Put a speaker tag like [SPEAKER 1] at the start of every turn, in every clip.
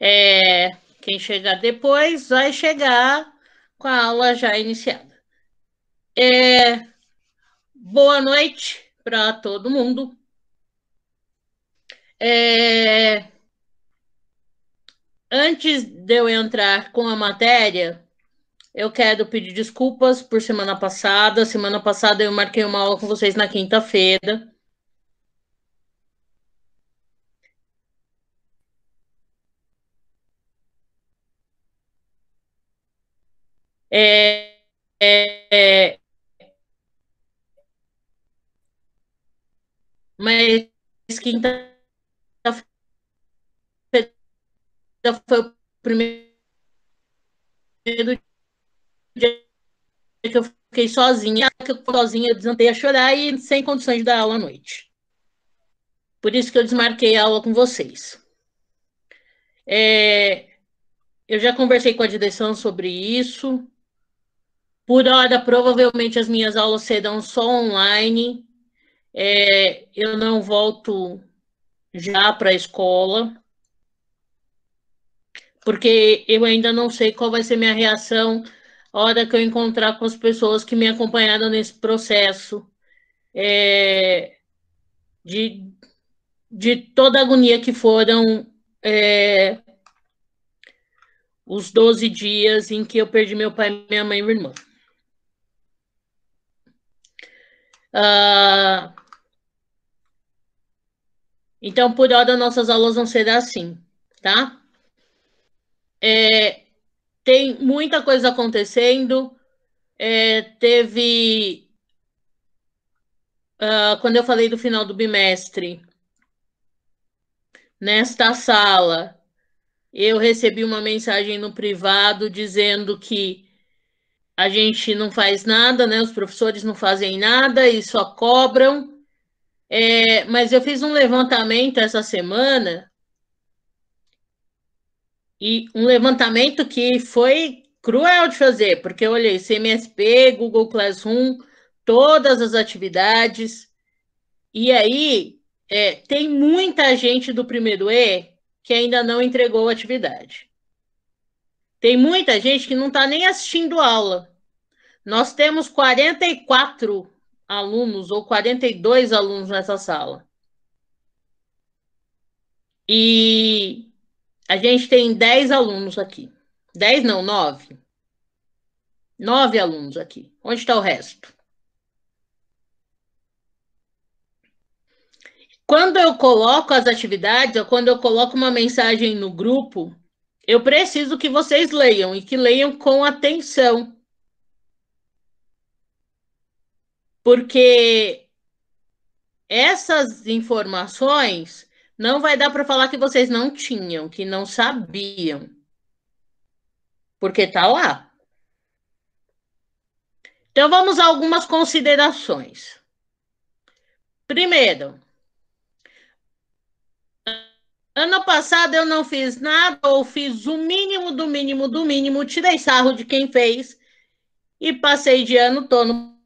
[SPEAKER 1] É, quem chegar depois vai chegar com a aula já iniciada. É, boa noite para todo mundo. É, antes de eu entrar com a matéria, eu quero pedir desculpas por semana passada. Semana passada eu marquei uma aula com vocês na quinta-feira. É, é, é, mas quinta-feira foi o primeiro dia que eu fiquei sozinha, que eu sozinha eu desantei a chorar e sem condições de dar aula à noite. Por isso que eu desmarquei a aula com vocês. É, eu já conversei com a direção sobre isso. Por hora, provavelmente as minhas aulas serão só online. É, eu não volto já para a escola, porque eu ainda não sei qual vai ser minha reação a hora que eu encontrar com as pessoas que me acompanharam nesse processo é, de, de toda a agonia que foram é, os 12 dias em que eu perdi meu pai, minha mãe e minha irmã. Ah, então, por hora, nossas aulas vão ser assim, tá? É, tem muita coisa acontecendo. É, teve. Uh, quando eu falei do final do bimestre, nesta sala, eu recebi uma mensagem no privado dizendo que a gente não faz nada, né? Os professores não fazem nada e só cobram. É, mas eu fiz um levantamento essa semana e um levantamento que foi cruel de fazer, porque eu olhei CMSP, Google Classroom, todas as atividades. E aí é, tem muita gente do primeiro E que ainda não entregou a atividade. Tem muita gente que não está nem assistindo aula. Nós temos 44 alunos ou 42 alunos nessa sala. E a gente tem 10 alunos aqui. 10 não, 9. 9 alunos aqui. Onde está o resto? Quando eu coloco as atividades, ou quando eu coloco uma mensagem no grupo, eu preciso que vocês leiam e que leiam com atenção. Porque essas informações não vai dar para falar que vocês não tinham, que não sabiam. Porque tá lá. Então vamos a algumas considerações. Primeiro, Ano passado eu não fiz nada, ou fiz o mínimo do mínimo do mínimo, tirei sarro de quem fez e passei de ano todo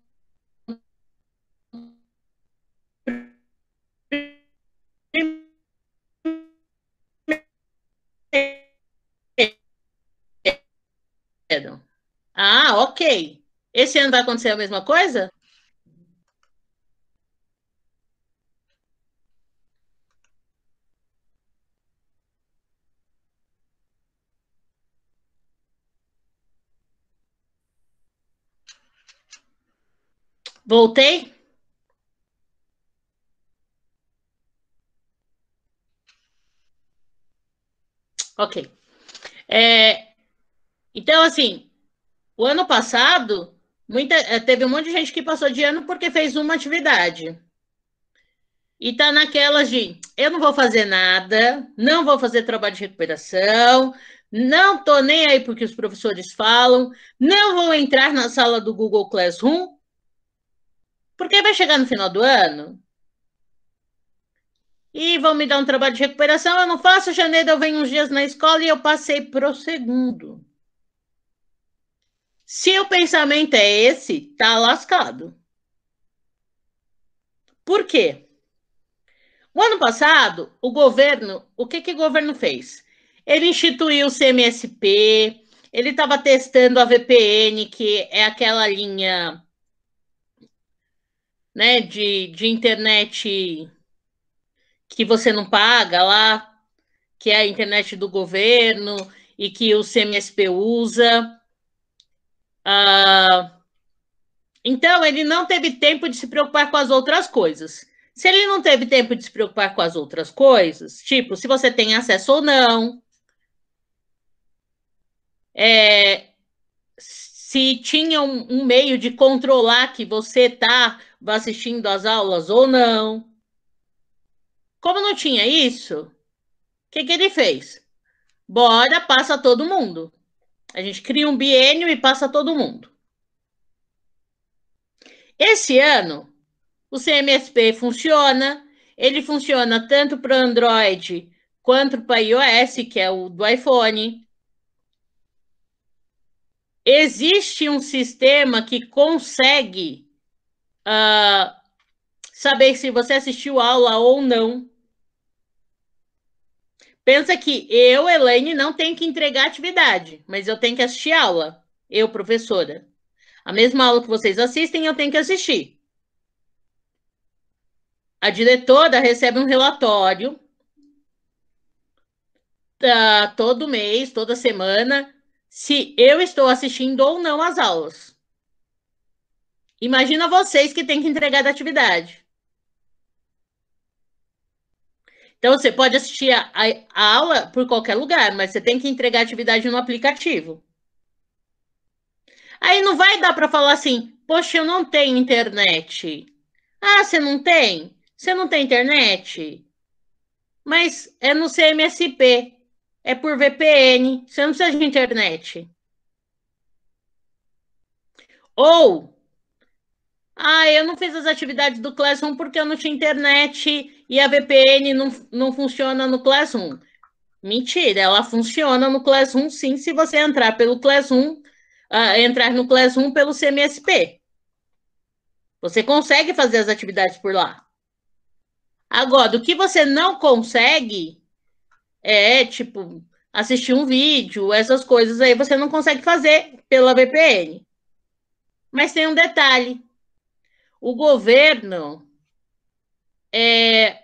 [SPEAKER 1] Ah, ok. Esse ano vai acontecer a mesma coisa? Voltei? Ok. É, então, assim, o ano passado, muita, eh, teve um monte de gente que passou de ano porque fez uma atividade. E tá naquelas de eu não vou fazer nada, não vou fazer trabalho de recuperação, não tô nem aí porque os professores falam, não vou entrar na sala do Google Classroom, porque vai chegar no final do ano e vão me dar um trabalho de recuperação. Eu não faço janeiro, eu venho uns dias na escola e eu passei pro segundo. Se o pensamento é esse, tá lascado. Por quê? O ano passado, o governo, o que, que o governo fez? Ele instituiu o CMSP, ele estava testando a VPN, que é aquela linha né, de, de internet que você não paga lá, que é a internet do governo e que o CMSP usa. Ah, então, ele não teve tempo de se preocupar com as outras coisas. Se ele não teve tempo de se preocupar com as outras coisas, tipo, se você tem acesso ou não, é, se tinha um, um meio de controlar que você está vá assistindo às aulas ou não. Como não tinha isso, o que, que ele fez? Bora, passa todo mundo. A gente cria um biênio e passa todo mundo. Esse ano, o CMSP funciona. Ele funciona tanto para Android quanto para iOS, que é o do iPhone. Existe um sistema que consegue uh, saber se você assistiu aula ou não. Pensa que eu, Elaine, não tenho que entregar atividade, mas eu tenho que assistir aula. Eu, professora. A mesma aula que vocês assistem, eu tenho que assistir. A diretora recebe um relatório uh, todo mês, toda semana, se eu estou assistindo ou não as aulas. Imagina vocês que têm que entregar da atividade. Então, você pode assistir a, a, aula por qualquer lugar, mas você tem que entregar a atividade no aplicativo. Aí não vai dar para falar assim, poxa, eu não tenho internet. Ah, você não tem? Você não tem internet? Mas é no CMSP, é por VPN, você não precisa de internet. Ou ah, eu não fiz as atividades do Classroom porque eu não tinha internet e a VPN não, não funciona no Classroom. Mentira, ela funciona no Classroom sim, se você entrar pelo Classroom, uh, entrar no Classroom pelo CMSP. Você consegue fazer as atividades por lá. Agora, o que você não consegue é, tipo, assistir um vídeo, essas coisas aí você não consegue fazer pela VPN. Mas tem um detalhe, o governo é,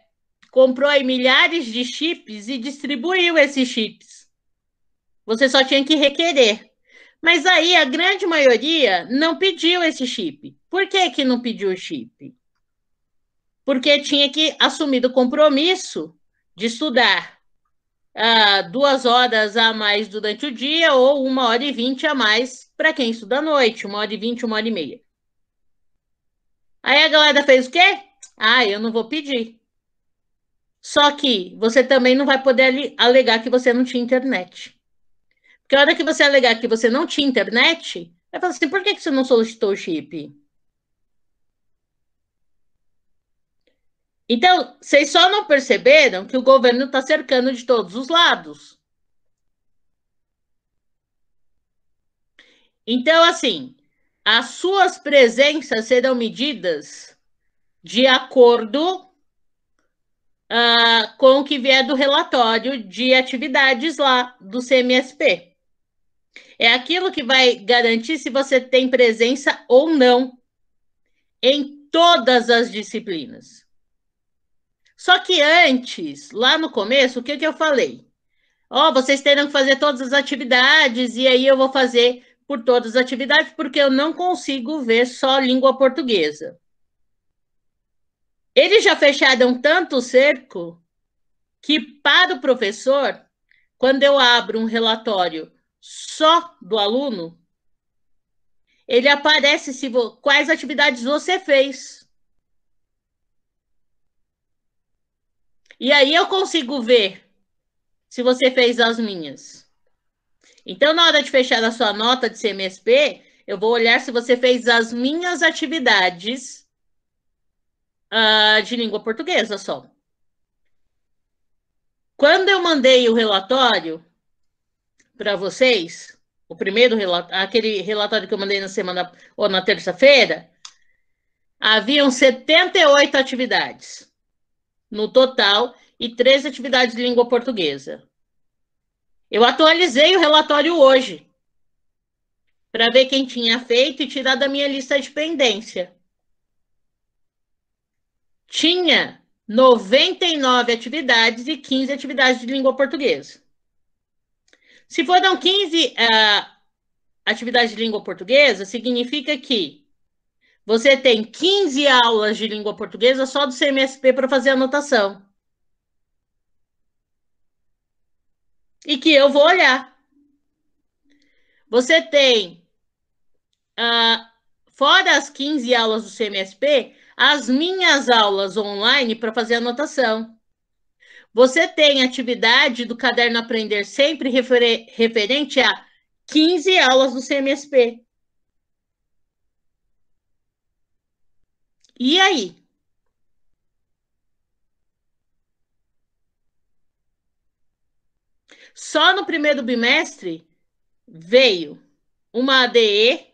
[SPEAKER 1] comprou aí milhares de chips e distribuiu esses chips. Você só tinha que requerer. Mas aí a grande maioria não pediu esse chip. Por que, que não pediu o chip? Porque tinha que assumir o compromisso de estudar ah, duas horas a mais durante o dia ou uma hora e vinte a mais para quem estuda à noite, uma hora e vinte, uma hora e meia. Aí a galera fez o quê? Ah, eu não vou pedir. Só que você também não vai poder alegar que você não tinha internet. Porque a hora que você alegar que você não tinha internet, vai falar assim: por que você não solicitou o chip? Então, vocês só não perceberam que o governo está cercando de todos os lados. Então, assim, as suas presenças serão medidas de acordo uh, com o que vier do relatório de atividades lá do CMSP. É aquilo que vai garantir se você tem presença ou não em todas as disciplinas. Só que antes, lá no começo, o que, que eu falei? Ó, oh, vocês terão que fazer todas as atividades e aí eu vou fazer por todas as atividades, porque eu não consigo ver só língua portuguesa. Eles já fecharam tanto o cerco que, para o professor, quando eu abro um relatório só do aluno, ele aparece se quais atividades você fez. E aí eu consigo ver se você fez as minhas. Então, na hora de fechar a sua nota de CMSP, eu vou olhar se você fez as minhas atividades uh, de língua portuguesa só. Quando eu mandei o relatório para vocês, o primeiro relatório, aquele relatório que eu mandei na semana ou na terça-feira, haviam 78 atividades no total e três atividades de língua portuguesa. Eu atualizei o relatório hoje para ver quem tinha feito e tirar da minha lista de pendência. Tinha 99 atividades e 15 atividades de língua portuguesa. Se foram 15 uh, ah, atividades de língua portuguesa, significa que você tem 15 aulas de língua portuguesa só do CMSP para fazer anotação. e que eu vou olhar. Você tem, uh, fora as 15 aulas do CMSP, as minhas aulas online para fazer anotação. Você tem atividade do caderno Aprender Sempre referente a 15 aulas do CMSP. E aí? Só no primeiro bimestre veio uma ADE,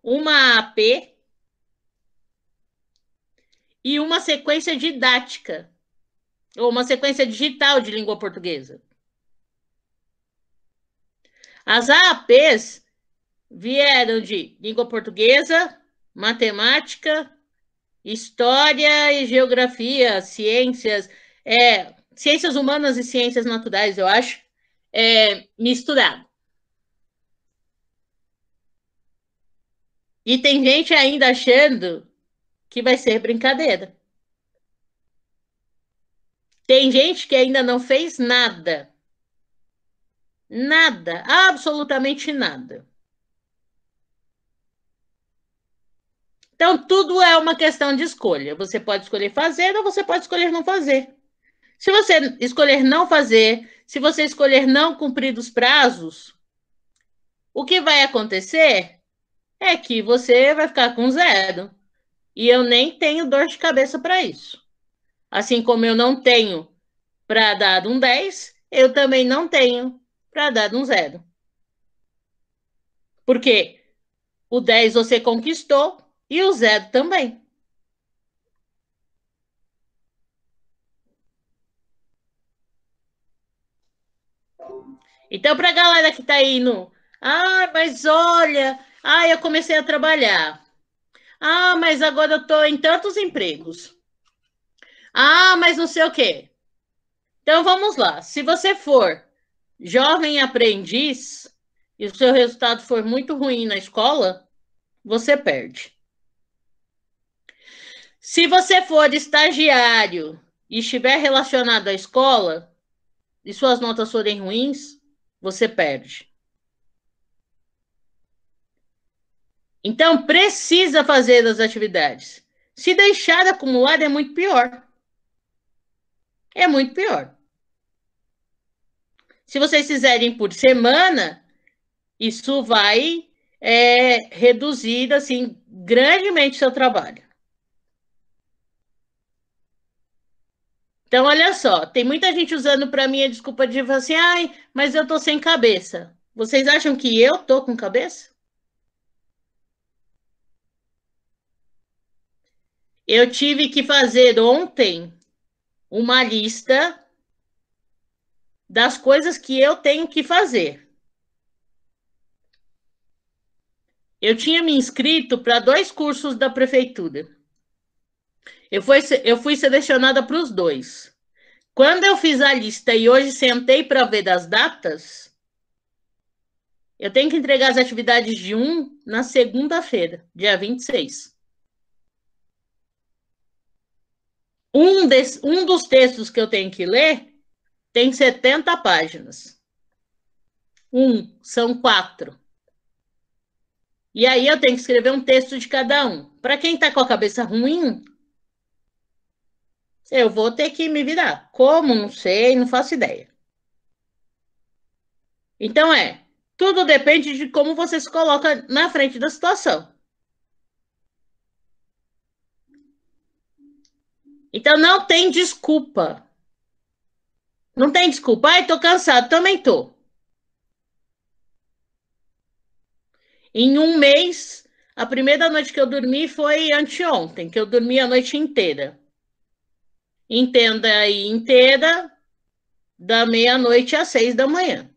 [SPEAKER 1] uma AP e uma sequência didática, ou uma sequência digital de língua portuguesa. As AAPs vieram de língua portuguesa, matemática, história e geografia, ciências, é, ciências humanas e ciências naturais, eu acho é, misturado. E tem gente ainda achando que vai ser brincadeira. Tem gente que ainda não fez nada. Nada, absolutamente nada. Então, tudo é uma questão de escolha. Você pode escolher fazer ou você pode escolher não fazer. Se você escolher não fazer, se você escolher não cumprir os prazos, o que vai acontecer é que você vai ficar com zero. E eu nem tenho dor de cabeça para isso. Assim como eu não tenho para dar um 10, eu também não tenho para dar um zero. Porque o 10 você conquistou e o zero também. Então, para a galera que está aí no. Ah, mas olha, ah, eu comecei a trabalhar. Ah, mas agora eu estou em tantos empregos. Ah, mas não sei o quê. Então vamos lá. Se você for jovem aprendiz e o seu resultado for muito ruim na escola, você perde. Se você for estagiário e estiver relacionado à escola e suas notas forem ruins, você perde. Então, precisa fazer as atividades. Se deixar acumulado, é muito pior. É muito pior. Se vocês fizerem por semana, isso vai é, reduzir, assim, grandemente seu trabalho. Então, olha só, tem muita gente usando para mim a desculpa de falar assim, ai, mas eu tô sem cabeça. Vocês acham que eu tô com cabeça? Eu tive que fazer ontem uma lista das coisas que eu tenho que fazer. Eu tinha me inscrito para dois cursos da prefeitura. Eu fui, eu fui selecionada para os dois. Quando eu fiz a lista e hoje sentei para ver das datas, eu tenho que entregar as atividades de um na segunda-feira, dia 26. Um, des, um dos textos que eu tenho que ler tem 70 páginas. Um, são quatro. E aí eu tenho que escrever um texto de cada um. Para quem está com a cabeça ruim, eu vou ter que me virar. Como? Não sei, não faço ideia. Então é, tudo depende de como você se coloca na frente da situação. Então não tem desculpa. Não tem desculpa. Ai, tô cansado, também tô. Em um mês, a primeira noite que eu dormi foi anteontem, que eu dormi a noite inteira. Entenda aí inteira, da meia-noite às seis da manhã.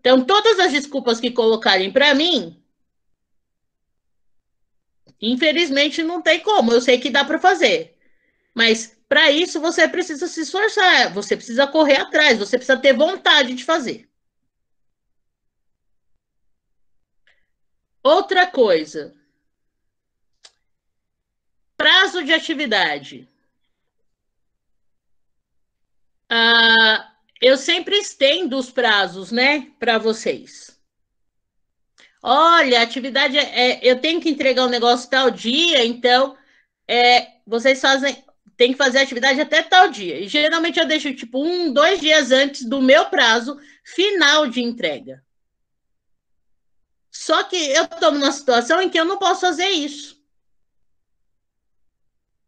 [SPEAKER 1] Então, todas as desculpas que colocarem para mim, infelizmente não tem como. Eu sei que dá para fazer. Mas para isso você precisa se esforçar, você precisa correr atrás, você precisa ter vontade de fazer. Outra coisa, Prazo de atividade. Ah, eu sempre estendo os prazos, né, para vocês. Olha, atividade é, é, eu tenho que entregar um negócio tal dia, então é, vocês fazem, tem que fazer atividade até tal dia. E geralmente eu deixo tipo um, dois dias antes do meu prazo final de entrega. Só que eu estou numa situação em que eu não posso fazer isso.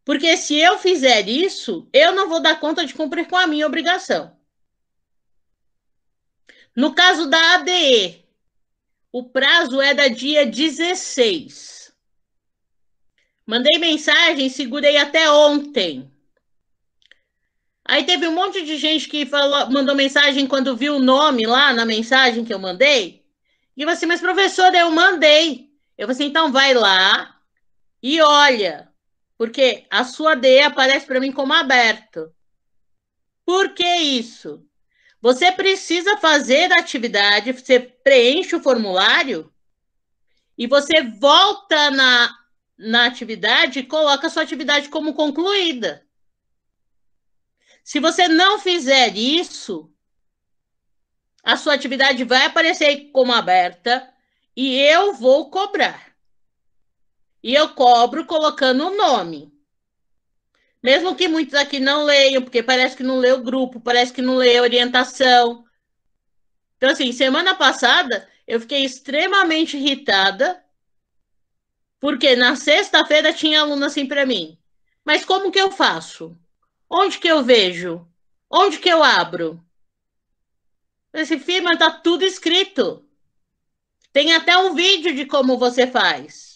[SPEAKER 1] Porque se eu fizer isso, eu não vou dar conta de cumprir com a minha obrigação. No caso da ADE, o prazo é da dia 16. Mandei mensagem, segurei até ontem. Aí teve um monte de gente que falou, mandou mensagem quando viu o nome lá na mensagem que eu mandei. E tipo você, assim, mas professora, eu mandei. Eu falei assim, então vai lá e olha. Porque a sua DE aparece para mim como aberto. Por que isso? Você precisa fazer a atividade, você preenche o formulário e você volta na, na atividade e coloca a sua atividade como concluída. Se você não fizer isso, a sua atividade vai aparecer como aberta e eu vou cobrar. E eu cobro colocando o nome. Mesmo que muitos aqui não leiam, porque parece que não leu o grupo, parece que não leu a orientação. Então, assim, semana passada eu fiquei extremamente irritada, porque na sexta-feira tinha aluno assim para mim. Mas como que eu faço? Onde que eu vejo? Onde que eu abro? Esse firma tá tudo escrito. Tem até um vídeo de como você faz.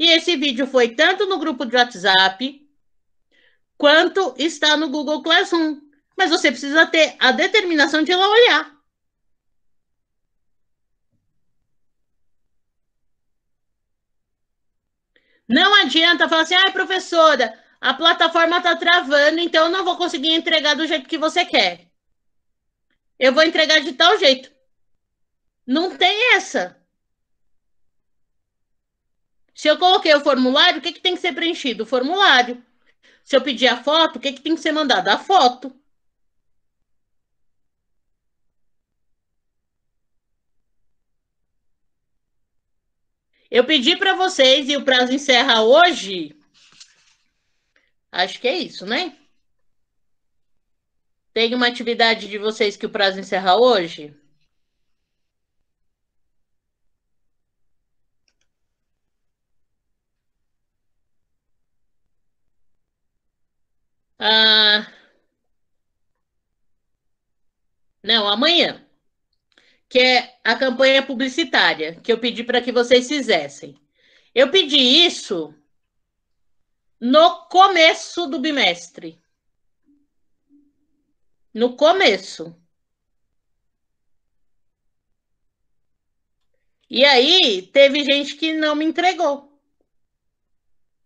[SPEAKER 1] E esse vídeo foi tanto no grupo de WhatsApp quanto está no Google Classroom. Mas você precisa ter a determinação de ir lá olhar. Não adianta falar assim, ai, professora, a plataforma está travando, então eu não vou conseguir entregar do jeito que você quer. Eu vou entregar de tal jeito. Não tem essa. Se eu coloquei o formulário, o que, que tem que ser preenchido? O formulário. Se eu pedir a foto, o que, que tem que ser mandado? A foto. Eu pedi para vocês e o prazo encerra hoje. Acho que é isso, né? Tem uma atividade de vocês que o prazo encerra hoje? Ah, não, amanhã. Que é a campanha publicitária que eu pedi para que vocês fizessem. Eu pedi isso no começo do bimestre. No começo. E aí, teve gente que não me entregou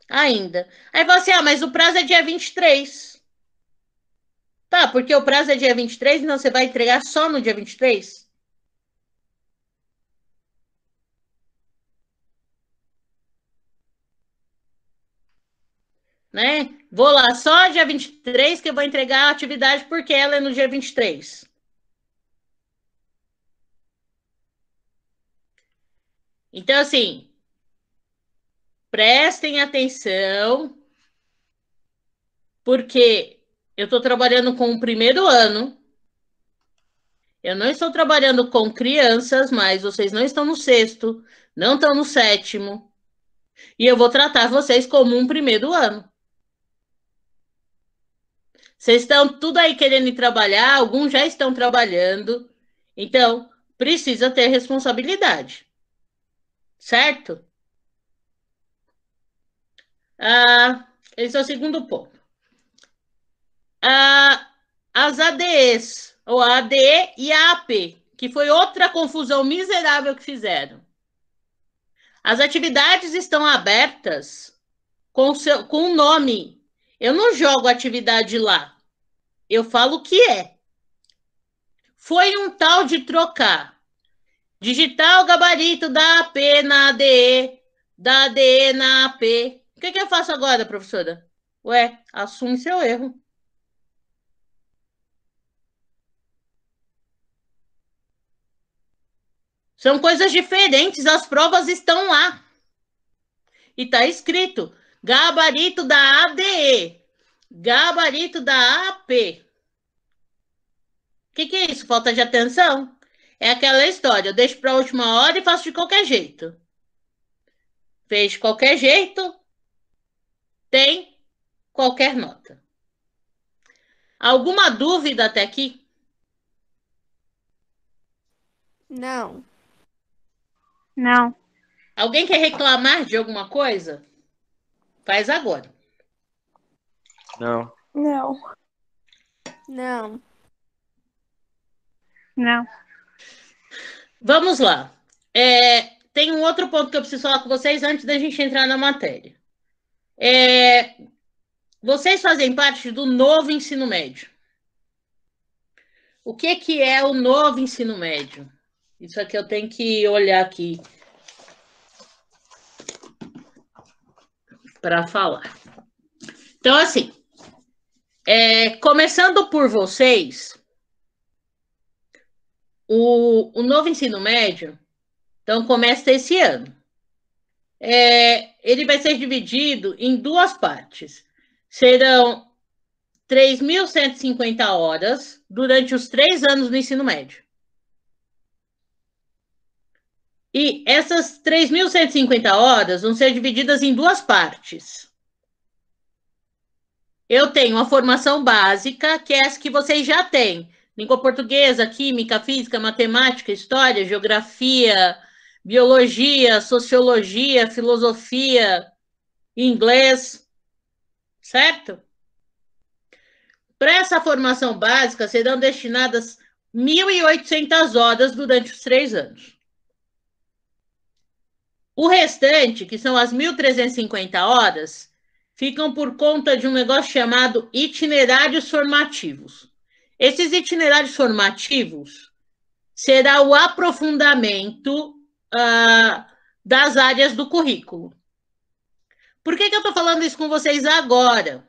[SPEAKER 1] ainda. Aí você, assim: ah, mas o prazo é dia 23. Tá, porque o prazo é dia 23, então você vai entregar só no dia 23? Né? Vou lá só dia 23 que eu vou entregar a atividade porque ela é no dia 23. Então, assim, Prestem atenção, porque eu estou trabalhando com o primeiro ano. Eu não estou trabalhando com crianças, mas vocês não estão no sexto, não estão no sétimo. E eu vou tratar vocês como um primeiro ano. Vocês estão tudo aí querendo trabalhar, alguns já estão trabalhando. Então, precisa ter responsabilidade. Certo? Ah, esse é o segundo ponto. Ah, as ADEs, ou a ADE e a AP, que foi outra confusão miserável que fizeram. As atividades estão abertas com o com o nome. Eu não jogo atividade lá. Eu falo o que é. Foi um tal de trocar. Digitar o gabarito da AP na ADE, da ADE na AP que, que eu faço agora, professora? Ué, assume seu erro. São coisas diferentes, as provas estão lá. E está escrito: gabarito da ADE, gabarito da AP. O que, que é isso? Falta de atenção? É aquela história: eu deixo para a última hora e faço de qualquer jeito. Fez de qualquer jeito, tem qualquer nota. Alguma dúvida até aqui? Não. Não. Alguém quer reclamar de alguma coisa? Faz agora. Não. Não. Não. Não. Vamos lá. É, tem um outro ponto que eu preciso falar com vocês antes da gente entrar na matéria. É, vocês fazem parte do novo ensino médio. O que, que é o novo ensino médio? Isso aqui eu tenho que olhar aqui para falar. Então, assim, é, começando por vocês, o, o novo ensino médio, então, começa esse ano. É, ele vai ser dividido em duas partes. Serão 3.150 horas durante os três anos do ensino médio. E essas 3.150 horas vão ser divididas em duas partes. Eu tenho a formação básica, que é essa que vocês já têm. Língua portuguesa, química, física, matemática, história, geografia, biologia, sociologia, filosofia, inglês, certo? Para essa formação básica serão destinadas 1.800 horas durante os três anos. O restante, que são as 1.350 horas, ficam por conta de um negócio chamado itinerários formativos. Esses itinerários formativos será o aprofundamento uh, das áreas do currículo. Por que, que eu estou falando isso com vocês agora?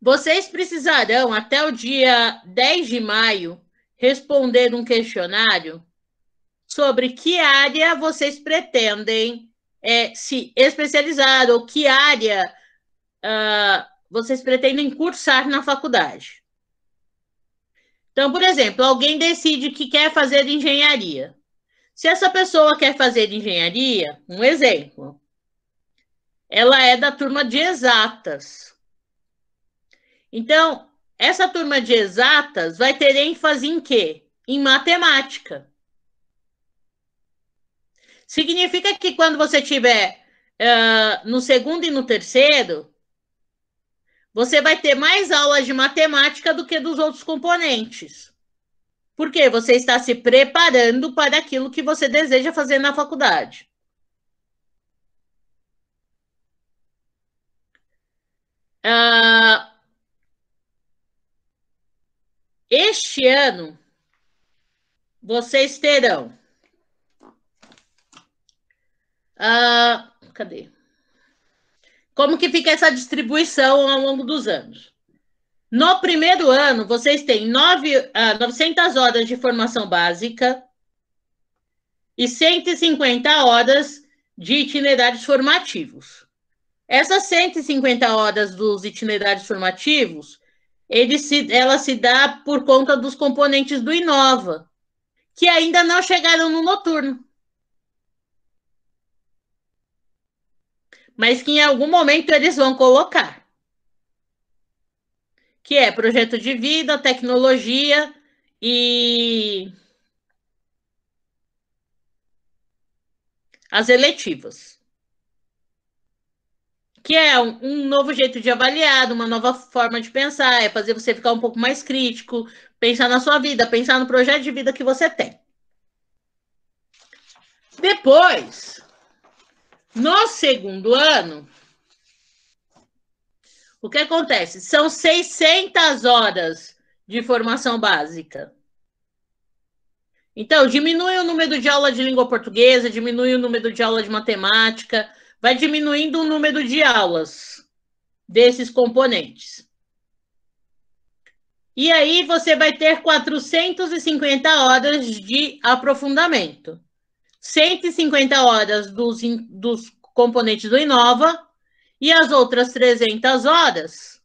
[SPEAKER 1] Vocês precisarão, até o dia 10 de maio, responder um questionário sobre que área vocês pretendem é, se especializar ou que área uh, vocês pretendem cursar na faculdade. Então, por exemplo, alguém decide que quer fazer engenharia. Se essa pessoa quer fazer engenharia, um exemplo, ela é da turma de exatas. Então, essa turma de exatas vai ter ênfase em quê? Em matemática. Significa que quando você tiver uh, no segundo e no terceiro, você vai ter mais aulas de matemática do que dos outros componentes. Porque você está se preparando para aquilo que você deseja fazer na faculdade. Uh, este ano, vocês terão. Uh, cadê? Como que fica essa distribuição ao longo dos anos? No primeiro ano, vocês têm nove, ah, 900 horas de formação básica e 150 horas de itinerários formativos. Essas 150 horas dos itinerários formativos, ele se, ela se dá por conta dos componentes do Inova, que ainda não chegaram no noturno. Mas que em algum momento eles vão colocar que é projeto de vida, tecnologia e as eletivas. Que é um, um novo jeito de avaliar, uma nova forma de pensar, é fazer você ficar um pouco mais crítico, pensar na sua vida, pensar no projeto de vida que você tem. Depois, no segundo ano, o que acontece? São 600 horas de formação básica. Então, diminui o número de aula de língua portuguesa, diminui o número de aula de matemática, vai diminuindo o número de aulas desses componentes. E aí você vai ter 450 horas de aprofundamento. 150 horas dos, dos componentes do Inova e as outras 300 horas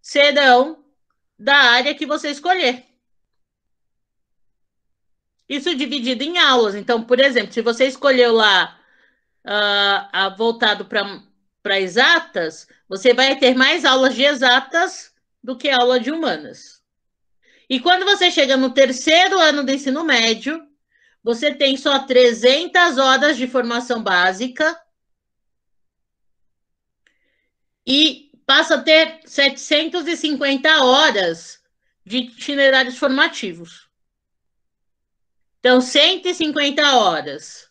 [SPEAKER 1] serão da área que você escolher. Isso dividido em aulas. Então, por exemplo, se você escolheu lá uh, voltado para exatas, você vai ter mais aulas de exatas do que aula de humanas. E quando você chega no terceiro ano do ensino médio, você tem só 300 horas de formação básica e passa a ter 750 horas de itinerários formativos. Então, 150 horas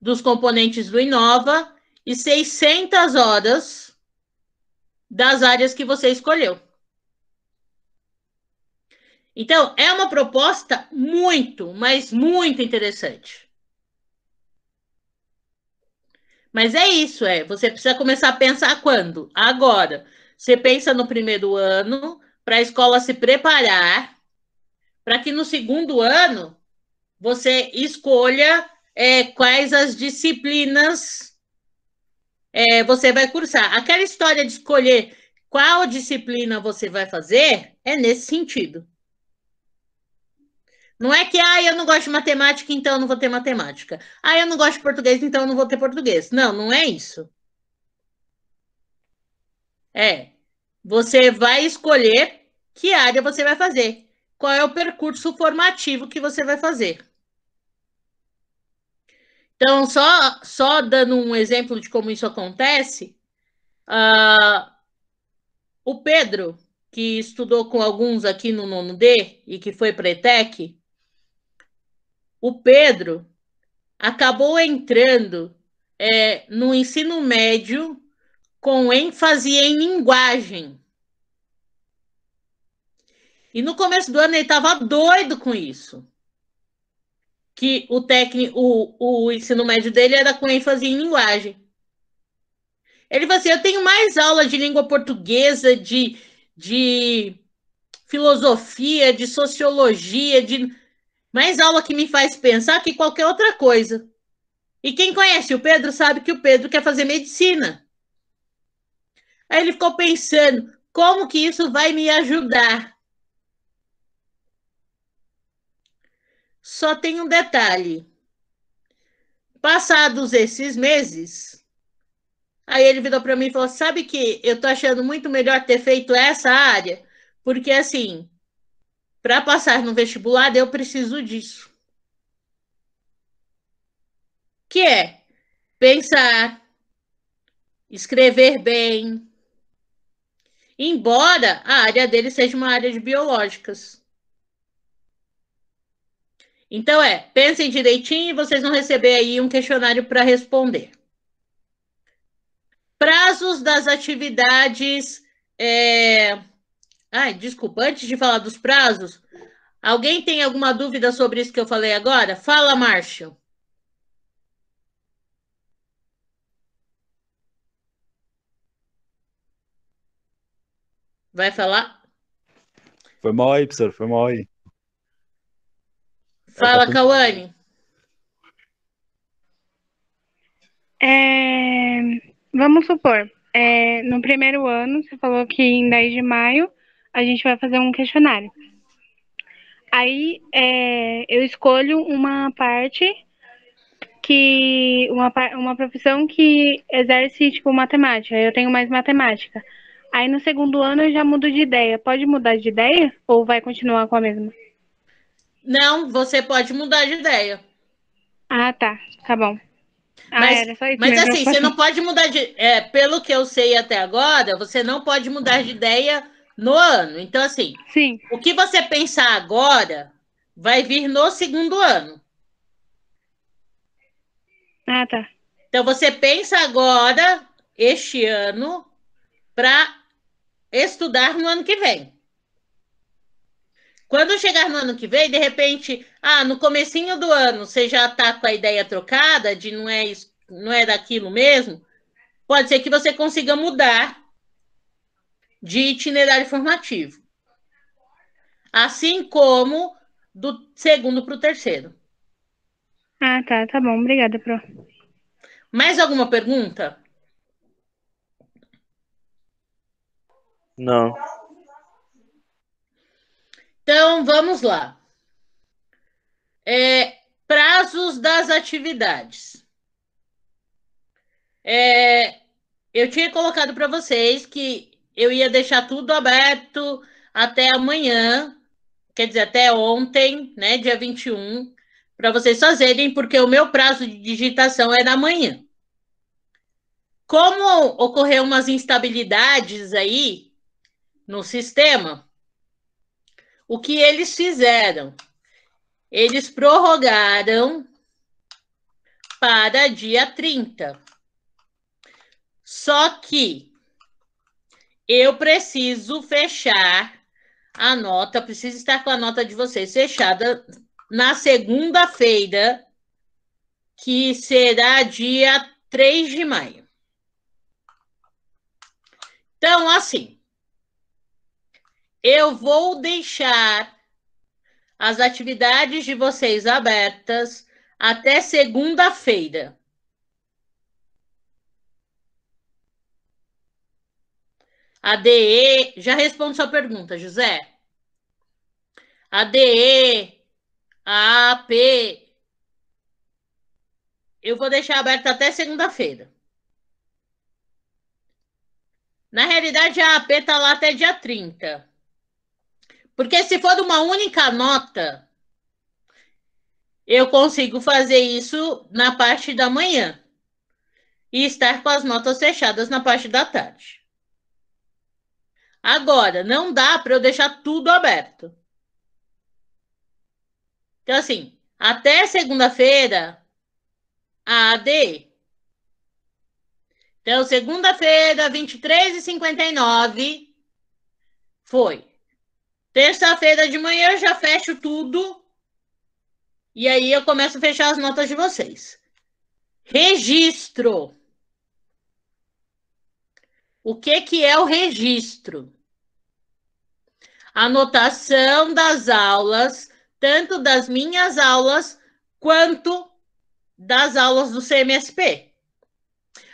[SPEAKER 1] dos componentes do Inova e 600 horas das áreas que você escolheu. Então, é uma proposta muito, mas muito interessante. Mas é isso, é. Você precisa começar a pensar quando? Agora. Você pensa no primeiro ano para a escola se preparar para que no segundo ano você escolha é, quais as disciplinas é, você vai cursar. Aquela história de escolher qual disciplina você vai fazer é nesse sentido. Não é que, ah, eu não gosto de matemática, então eu não vou ter matemática. Ah, eu não gosto de português, então eu não vou ter português. Não, não é isso. É, você vai escolher que área você vai fazer. Qual é o percurso formativo que você vai fazer. Então, só, só dando um exemplo de como isso acontece, uh, o Pedro, que estudou com alguns aqui no nono D e que foi para ETEC, o Pedro acabou entrando é, no ensino médio com ênfase em linguagem. E no começo do ano ele estava doido com isso. Que o técnico, o, o ensino médio dele era com ênfase em linguagem. Ele falou assim: eu tenho mais aula de língua portuguesa, de, de filosofia, de sociologia, de mais aula que me faz pensar que qualquer outra coisa. E quem conhece o Pedro sabe que o Pedro quer fazer medicina. Aí ele ficou pensando, como que isso vai me ajudar? Só tem um detalhe. Passados esses meses, aí ele virou para mim e falou: Sabe que eu tô achando muito melhor ter feito essa área? Porque assim, para passar no vestibular, eu preciso disso. Que é pensar, escrever bem. Embora a área dele seja uma área de biológicas. Então é, pensem direitinho e vocês vão receber aí um questionário para responder. Prazos das atividades é, Ai, desculpa, antes de falar dos prazos, alguém tem alguma dúvida sobre isso que eu falei agora? Fala, Marshall. Vai falar? Foi mal aí, professor, foi mal aí.
[SPEAKER 2] Fala, Kawane.
[SPEAKER 1] É, tá é, vamos supor, é, no primeiro ano, você falou que em 10 de maio a gente vai fazer um questionário. Aí é, eu escolho uma parte que uma, uma profissão que exerce tipo matemática. Eu tenho mais matemática. Aí no segundo ano eu já mudo de ideia. Pode mudar de ideia ou vai continuar com a mesma? Não, você pode mudar de ideia. Ah, tá. Tá bom. Ah, mas, mas assim, você não pode mudar de. É, pelo que eu sei até agora, você não pode mudar de ideia no ano. Então, assim, Sim. o que você pensar agora vai vir no segundo ano. Ah, tá. Então, você pensa agora, este ano, para estudar no ano que vem. Quando chegar no ano que vem, de repente, ah, no comecinho do ano, você já está com a ideia trocada de não é isso, não é daquilo mesmo, pode ser que você consiga mudar de itinerário formativo, assim como do segundo para o terceiro. Ah, tá, tá bom. Obrigada, Pro. Mais alguma pergunta? Não. Então, vamos lá. É, prazos das atividades. É, eu tinha colocado para vocês que eu ia deixar tudo aberto até amanhã, quer dizer, até ontem, né, dia 21, para vocês fazerem, porque o meu prazo de digitação é da manhã. Como ocorreu umas instabilidades aí no sistema, o que eles fizeram? Eles prorrogaram para dia 30. Só que eu preciso fechar a nota, preciso estar com a nota de vocês fechada na segunda-feira, que será dia 3 de maio. Então, assim, eu vou deixar as atividades de vocês abertas até segunda-feira. ADE já respondo sua pergunta, José. ADE, AAP. AP, eu vou deixar aberto até segunda-feira. Na realidade, a AP está lá até dia 30. Porque se for de uma única nota, eu consigo fazer isso na parte da manhã e estar com as notas fechadas na parte da tarde. Agora, não dá para eu deixar tudo aberto. Então, assim, até segunda-feira, a AD. Então, segunda-feira, 23h59, foi. Terça-feira de manhã eu já fecho tudo. E aí eu começo a fechar as notas de vocês. Registro. O que, que é o registro? anotação das aulas, tanto das minhas aulas quanto das aulas do CMSP.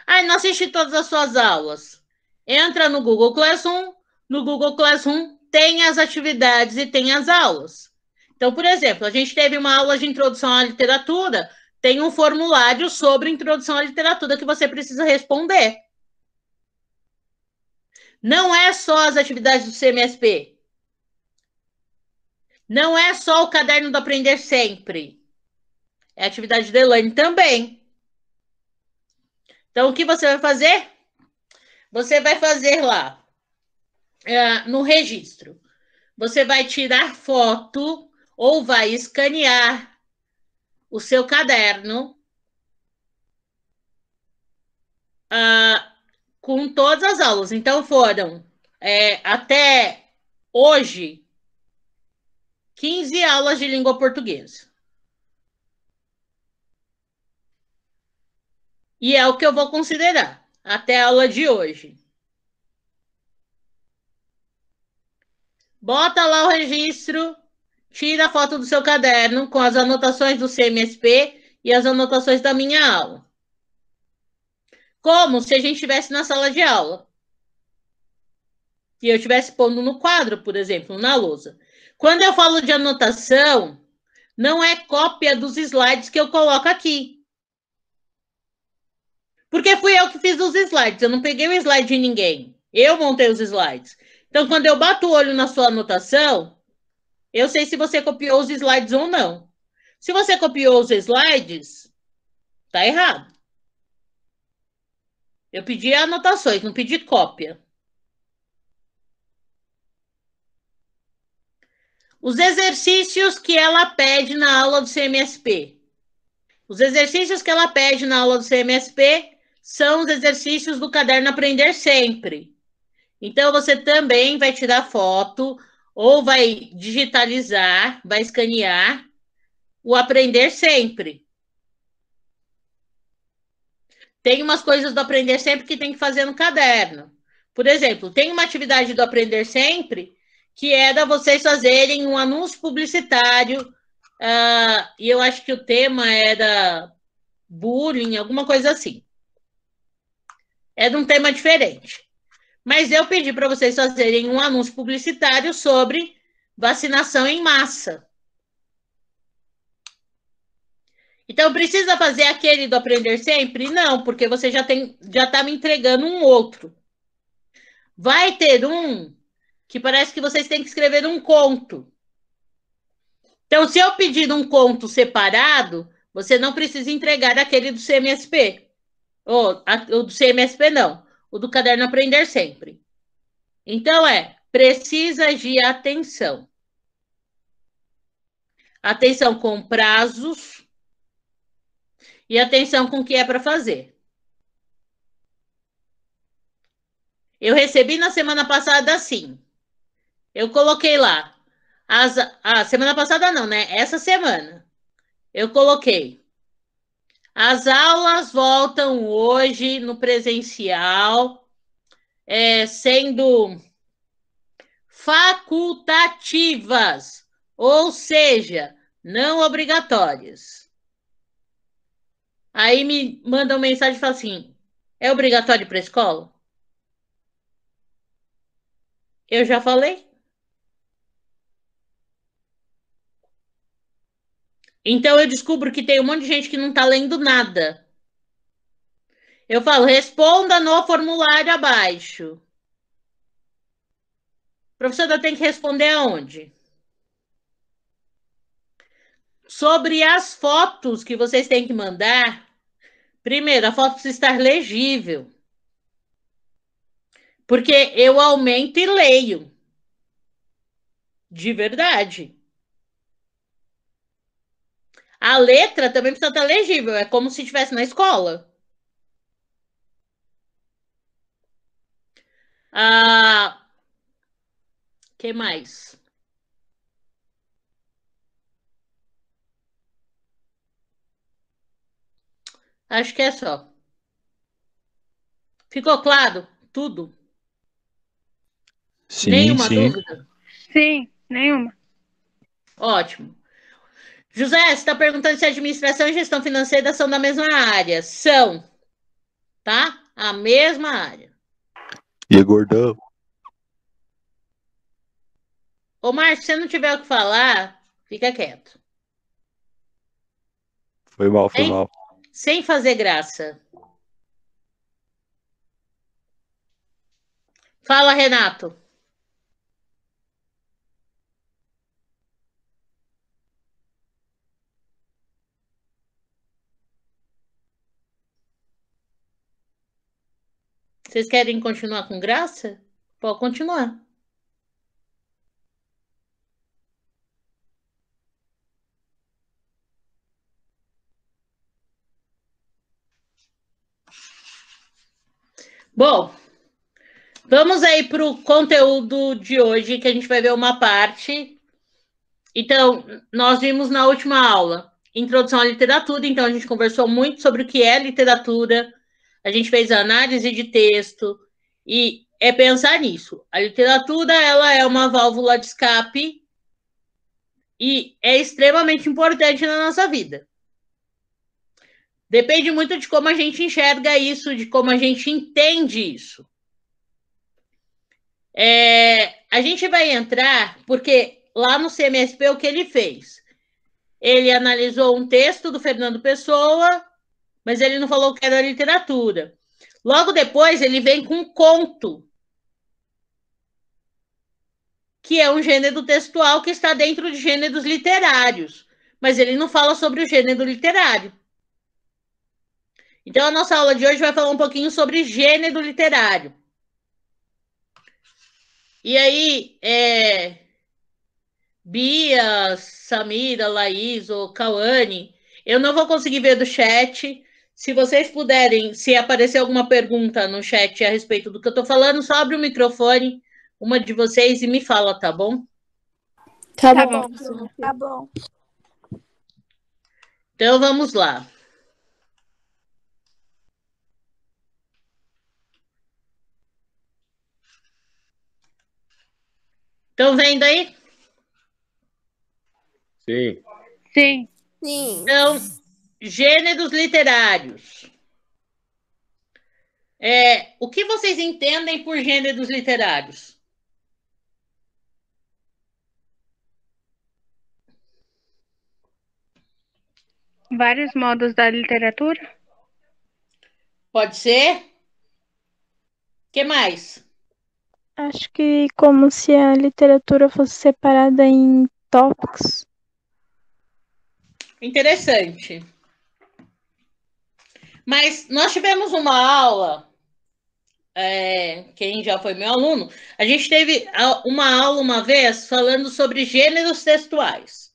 [SPEAKER 1] Aí, ah, não assisti todas as suas aulas. Entra no Google Classroom, no Google Classroom tem as atividades e tem as aulas. Então, por exemplo, a gente teve uma aula de introdução à literatura, tem um formulário sobre introdução à literatura que você precisa responder. Não é só as atividades do CMSP. Não é só o caderno do aprender sempre. É a atividade de Elaine também. Então, o que você vai fazer? Você vai fazer lá, é, no registro. Você vai tirar foto ou vai escanear o seu caderno uh, com todas as aulas. Então, foram é, até hoje 15 aulas de língua portuguesa. E é o que eu vou considerar até a aula de hoje. Bota lá o registro, tira a foto do seu caderno com as anotações do CMSP e as anotações da minha aula. Como se a gente estivesse na sala de aula. E eu estivesse pondo no quadro, por exemplo, na lousa. Quando eu falo de anotação, não é cópia dos slides que eu coloco aqui. Porque fui eu que fiz os slides, eu não peguei o slide de ninguém. Eu montei os slides. Então, quando eu bato o olho na sua anotação, eu sei se você copiou os slides ou não. Se você copiou os slides, tá errado. Eu pedi anotações, não pedi cópia. Os exercícios que ela pede na aula do CMSP. Os exercícios que ela pede na aula do CMSP são os exercícios do caderno Aprender Sempre. Então, você também vai tirar foto ou vai digitalizar, vai escanear o Aprender Sempre. Tem umas coisas do Aprender Sempre que tem que fazer no caderno. Por exemplo, tem uma atividade do Aprender Sempre que era é vocês fazerem um anúncio publicitário, uh, e eu acho que o tema era é bullying, alguma coisa assim. É era um tema diferente. Mas eu pedi para vocês fazerem um anúncio publicitário sobre vacinação em massa. Então, precisa fazer aquele do aprender sempre? Não, porque você já tem, já está me entregando um outro. Vai ter um que parece que vocês têm que escrever um conto. Então, se eu pedir um conto separado, você não precisa entregar aquele do CMSP. Ou a, o do CMSP, não. O do caderno Aprender Sempre. Então, é, precisa de atenção. Atenção com prazos e atenção com o que é para fazer. Eu recebi na semana passada, sim. Eu coloquei lá. As, semana passada não, né? Essa semana. Eu coloquei. As aulas voltam hoje no presencial, é, sendo facultativas, ou seja, não obrigatórias. Aí me mandam mensagem e falam assim: é obrigatório para a escola? Eu já falei. Então eu descubro que tem um monte de gente que não está lendo nada. Eu falo, responda no formulário abaixo. A professora tem que responder aonde? Sobre as fotos que vocês têm que mandar. Primeiro, a foto precisa estar legível. Porque eu aumento e leio. De verdade. A letra também precisa estar legível, é como se estivesse na escola. Ah, que mais? Acho que é só. Ficou claro tudo? Sim, nenhuma sim. dúvida? Sim, nenhuma. Ótimo. José, você está perguntando se administração e gestão financeira são da mesma área. São, tá? A mesma área. E é gordão. Ô, Márcio, se não tiver o que falar, fica quieto. Foi mal, foi Sem... mal. Sem fazer graça. Fala, Renato. Vocês querem continuar com graça? Pode continuar. Bom, vamos aí para o conteúdo de hoje, que a gente vai ver uma parte. Então, nós vimos na última aula introdução à literatura, então a gente conversou muito sobre o que é literatura, a gente fez análise de texto e é pensar nisso. A literatura ela é uma válvula de escape e é extremamente importante na nossa vida. Depende muito de como a gente enxerga isso, de como a gente entende isso. É, a gente vai entrar, porque lá no CMSP é o que ele fez? Ele analisou um texto do Fernando Pessoa mas ele não falou que era literatura. Logo depois, ele vem com um conto, que é um gênero textual que está dentro de gêneros literários, mas ele não fala sobre o gênero literário. Então, a nossa aula de hoje vai falar um pouquinho sobre gênero literário. E aí, é, Bia, Samira, Laís ou Cauane, eu não vou conseguir ver do chat, se vocês puderem, se aparecer alguma pergunta no chat a respeito do que eu estou falando, só abre o microfone, uma de vocês, e me fala, tá bom? Tá, tá bom. bom. Tá bom. Então vamos lá. Estão vendo aí? Sim. Sim. Sim. Então, Gêneros literários. É, o que vocês entendem por gêneros literários? Vários modos da literatura? Pode ser? O que mais? Acho que como se a literatura fosse separada em tópicos. Interessante. Mas nós tivemos uma aula, é, quem já foi meu aluno, a gente teve uma aula uma vez falando sobre gêneros textuais,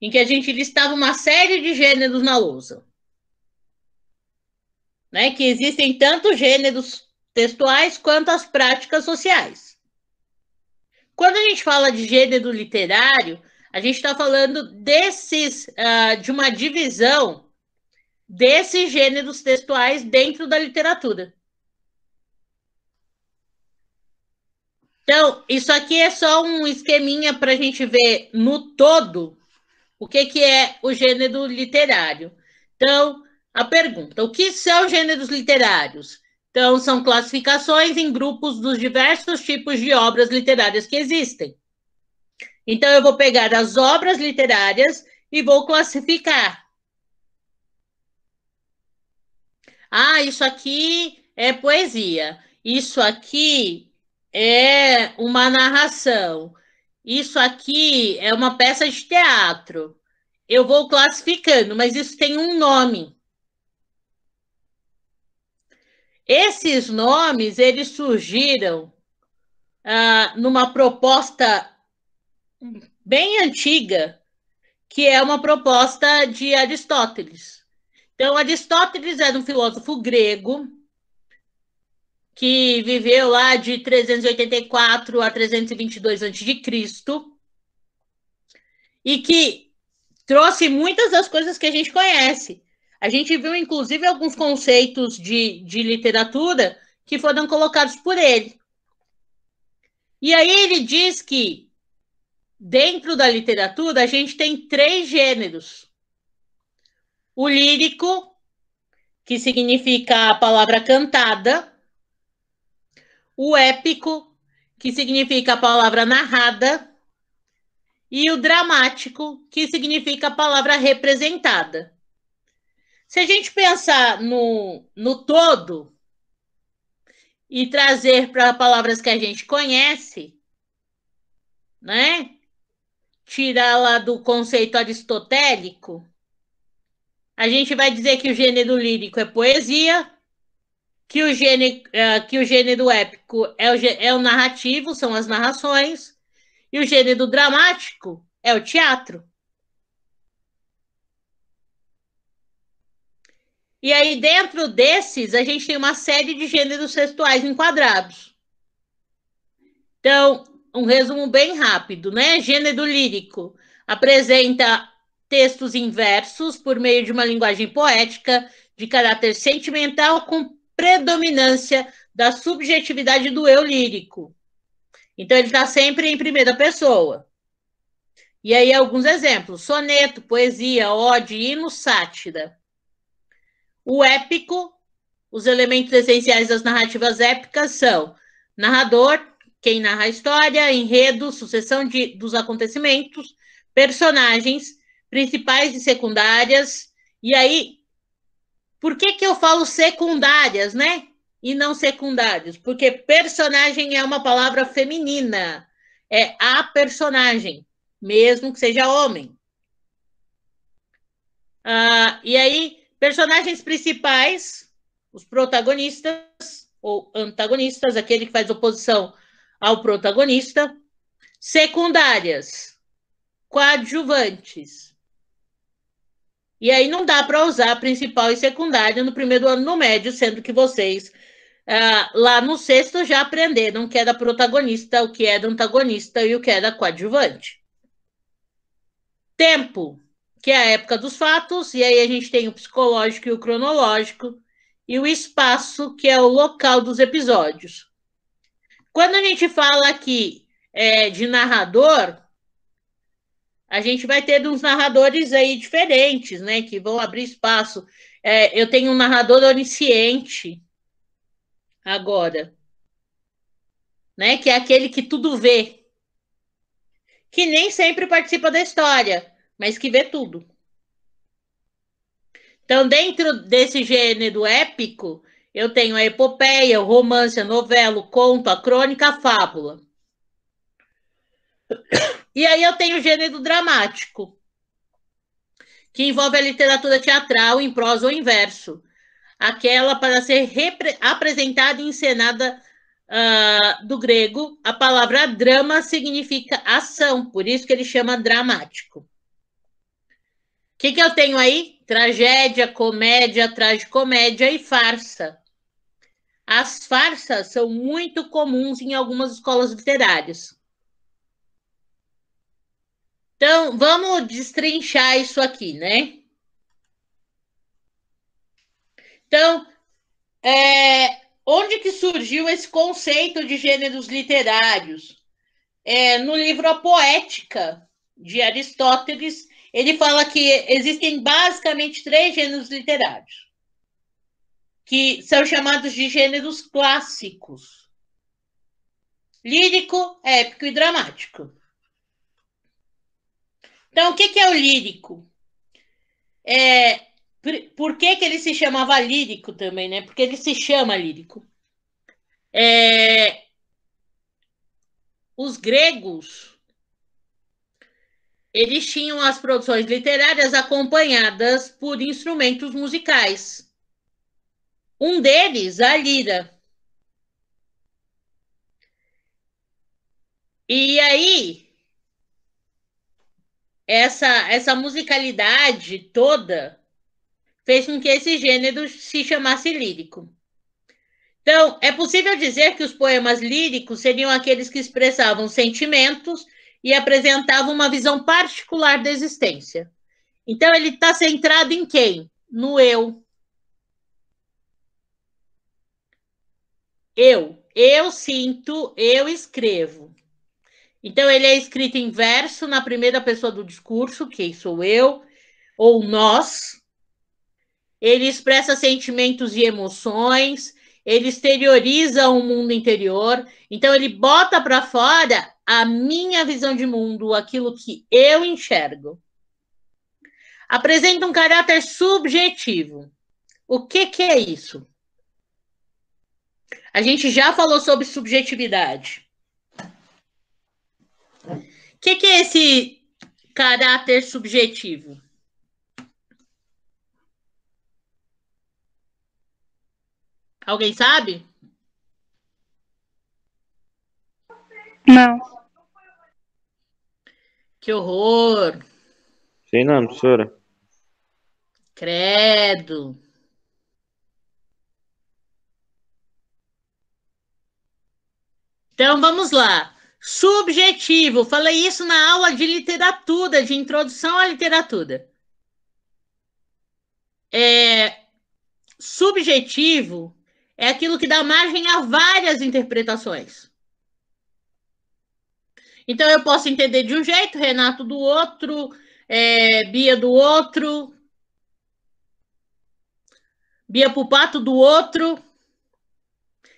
[SPEAKER 1] em que a gente listava uma série de gêneros na lousa. Né, que existem tanto gêneros textuais quanto as práticas sociais. Quando a gente fala de gênero literário, a gente está falando desses, uh, de uma divisão desses gêneros textuais dentro da literatura. Então, isso aqui é só um esqueminha para a gente ver no todo o que, que é o gênero literário. Então, a pergunta: o que são gêneros literários? Então, são classificações em grupos dos diversos tipos de obras literárias que existem. Então, eu vou pegar as obras literárias e vou classificar. Ah, isso aqui é poesia, isso aqui é uma narração, isso aqui é uma peça de teatro. Eu vou classificando, mas isso tem um nome. Esses nomes, eles surgiram ah, numa proposta bem antiga, que é uma proposta de Aristóteles. Então, Aristóteles era um filósofo grego que viveu lá de 384 a 322 a.C. e que trouxe muitas das coisas que a gente conhece. A gente viu, inclusive, alguns conceitos de, de literatura que foram colocados por ele. E aí ele diz que, dentro da literatura, a gente tem três gêneros o lírico, que significa a palavra cantada, o épico, que significa a palavra narrada, e o dramático, que significa a palavra representada. Se a gente pensar no, no todo e trazer para palavras que a gente conhece, né? Tirar lá do conceito aristotélico, a gente vai dizer que o gênero lírico é poesia, que o gênero, é, que o gênero épico é o, é o narrativo, são as narrações, e o gênero dramático é o teatro. E aí, dentro desses, a gente tem uma série de gêneros textuais enquadrados. Então, um resumo bem rápido, né? Gênero lírico apresenta textos em versos por meio de uma linguagem poética de caráter sentimental com predominância da subjetividade do eu lírico. Então ele está sempre em primeira pessoa. E aí alguns exemplos: soneto, poesia, ode, hino, sátira. O épico, os elementos essenciais das narrativas épicas são narrador, quem narra a história, enredo, sucessão de, dos acontecimentos, personagens principais e secundárias. E aí, por que, que eu falo secundárias, né? E não secundários? Porque personagem é uma palavra feminina. É a personagem, mesmo que seja homem. Ah, e aí, personagens principais, os protagonistas ou antagonistas, aquele que faz oposição ao protagonista. Secundárias, coadjuvantes, e aí não dá para usar principal e secundária no primeiro ano no médio, sendo que vocês ah, lá no sexto já aprenderam o que era é protagonista, o que era é antagonista e o que era é coadjuvante. Tempo, que é a época dos fatos, e aí a gente tem o psicológico e o cronológico, e o espaço, que é o local dos episódios. Quando a gente fala aqui é, de narrador, a gente vai ter uns narradores aí diferentes, né? Que vão abrir espaço. É, eu tenho um narrador onisciente agora, né? Que é aquele que tudo vê, que nem sempre participa da história, mas que vê tudo. Então, dentro desse gênero épico, eu tenho a epopeia, o romance, a novela, o conto, a crônica, a fábula. E aí eu tenho o gênero dramático, que envolve a literatura teatral em prosa ou em verso, aquela para ser apresentada e encenada uh, do grego. A palavra drama significa ação, por isso que ele chama dramático. O que, que eu tenho aí? Tragédia, comédia, tragicomédia e farsa. As farsas são muito comuns em algumas escolas literárias. Então, vamos destrinchar isso aqui, né? Então, é, onde que surgiu esse conceito de gêneros literários? É, no livro A Poética, de Aristóteles, ele fala que existem basicamente três gêneros literários, que são chamados de gêneros clássicos: lírico, épico e dramático. Então, o que, que é o lírico? É, por que, que ele se chamava lírico também, né? Porque ele se chama lírico. É, os gregos eles tinham as produções literárias acompanhadas por instrumentos musicais. Um deles, a lira. E aí, essa, essa musicalidade toda fez com que esse gênero se chamasse lírico. Então, é possível dizer que os poemas líricos seriam aqueles que expressavam sentimentos e apresentavam uma visão particular da existência. Então, ele está centrado em quem? No eu. Eu. Eu sinto, eu escrevo. Então, ele é escrito em verso na primeira pessoa do discurso, que sou eu, ou nós. Ele expressa sentimentos e emoções, ele exterioriza o um mundo interior. Então, ele bota para fora a minha visão de mundo, aquilo que eu enxergo. Apresenta um caráter subjetivo. O que, que é isso? A gente já falou sobre subjetividade. O que, que é esse caráter subjetivo? Alguém sabe? Não. Que horror. Sei não, professora. Credo. Então vamos lá. Subjetivo. Falei isso na aula de literatura, de introdução à literatura. É, subjetivo é aquilo que dá margem a várias interpretações. Então, eu posso entender de um jeito, Renato do outro, é, Bia do outro, Bia Pupato do outro.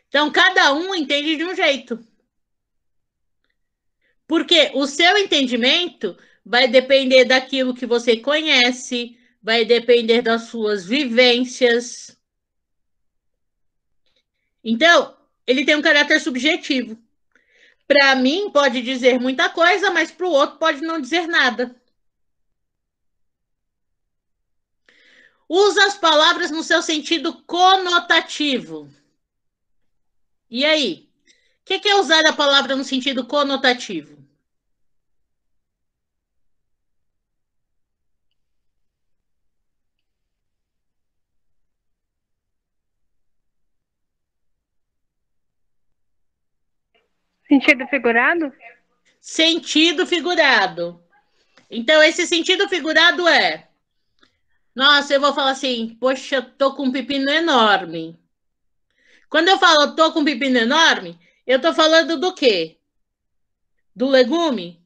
[SPEAKER 1] Então, cada um entende de um jeito. Porque o seu entendimento vai depender daquilo que você conhece, vai depender das suas vivências. Então, ele tem um caráter subjetivo. Para mim, pode dizer muita coisa, mas para o outro pode não dizer nada. Usa as palavras no seu sentido conotativo. E aí? O que é usar a palavra no sentido conotativo? Sentido figurado? Sentido figurado. Então, esse sentido figurado é. Nossa, eu vou falar assim, poxa, tô com um pepino enorme. Quando eu falo tô com um pepino enorme, eu tô falando do quê? Do legume?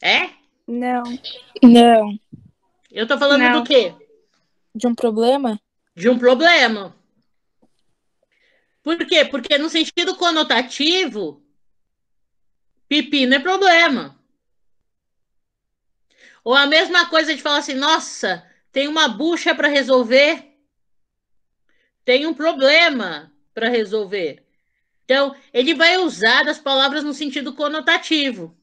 [SPEAKER 1] É? Não. Não. Eu tô falando Não. do quê? De um problema? de um problema. Por quê? Porque no sentido conotativo, pepino é problema. Ou a mesma coisa de falar assim, nossa, tem uma bucha para resolver, tem um problema para resolver. Então, ele vai usar as palavras no sentido conotativo,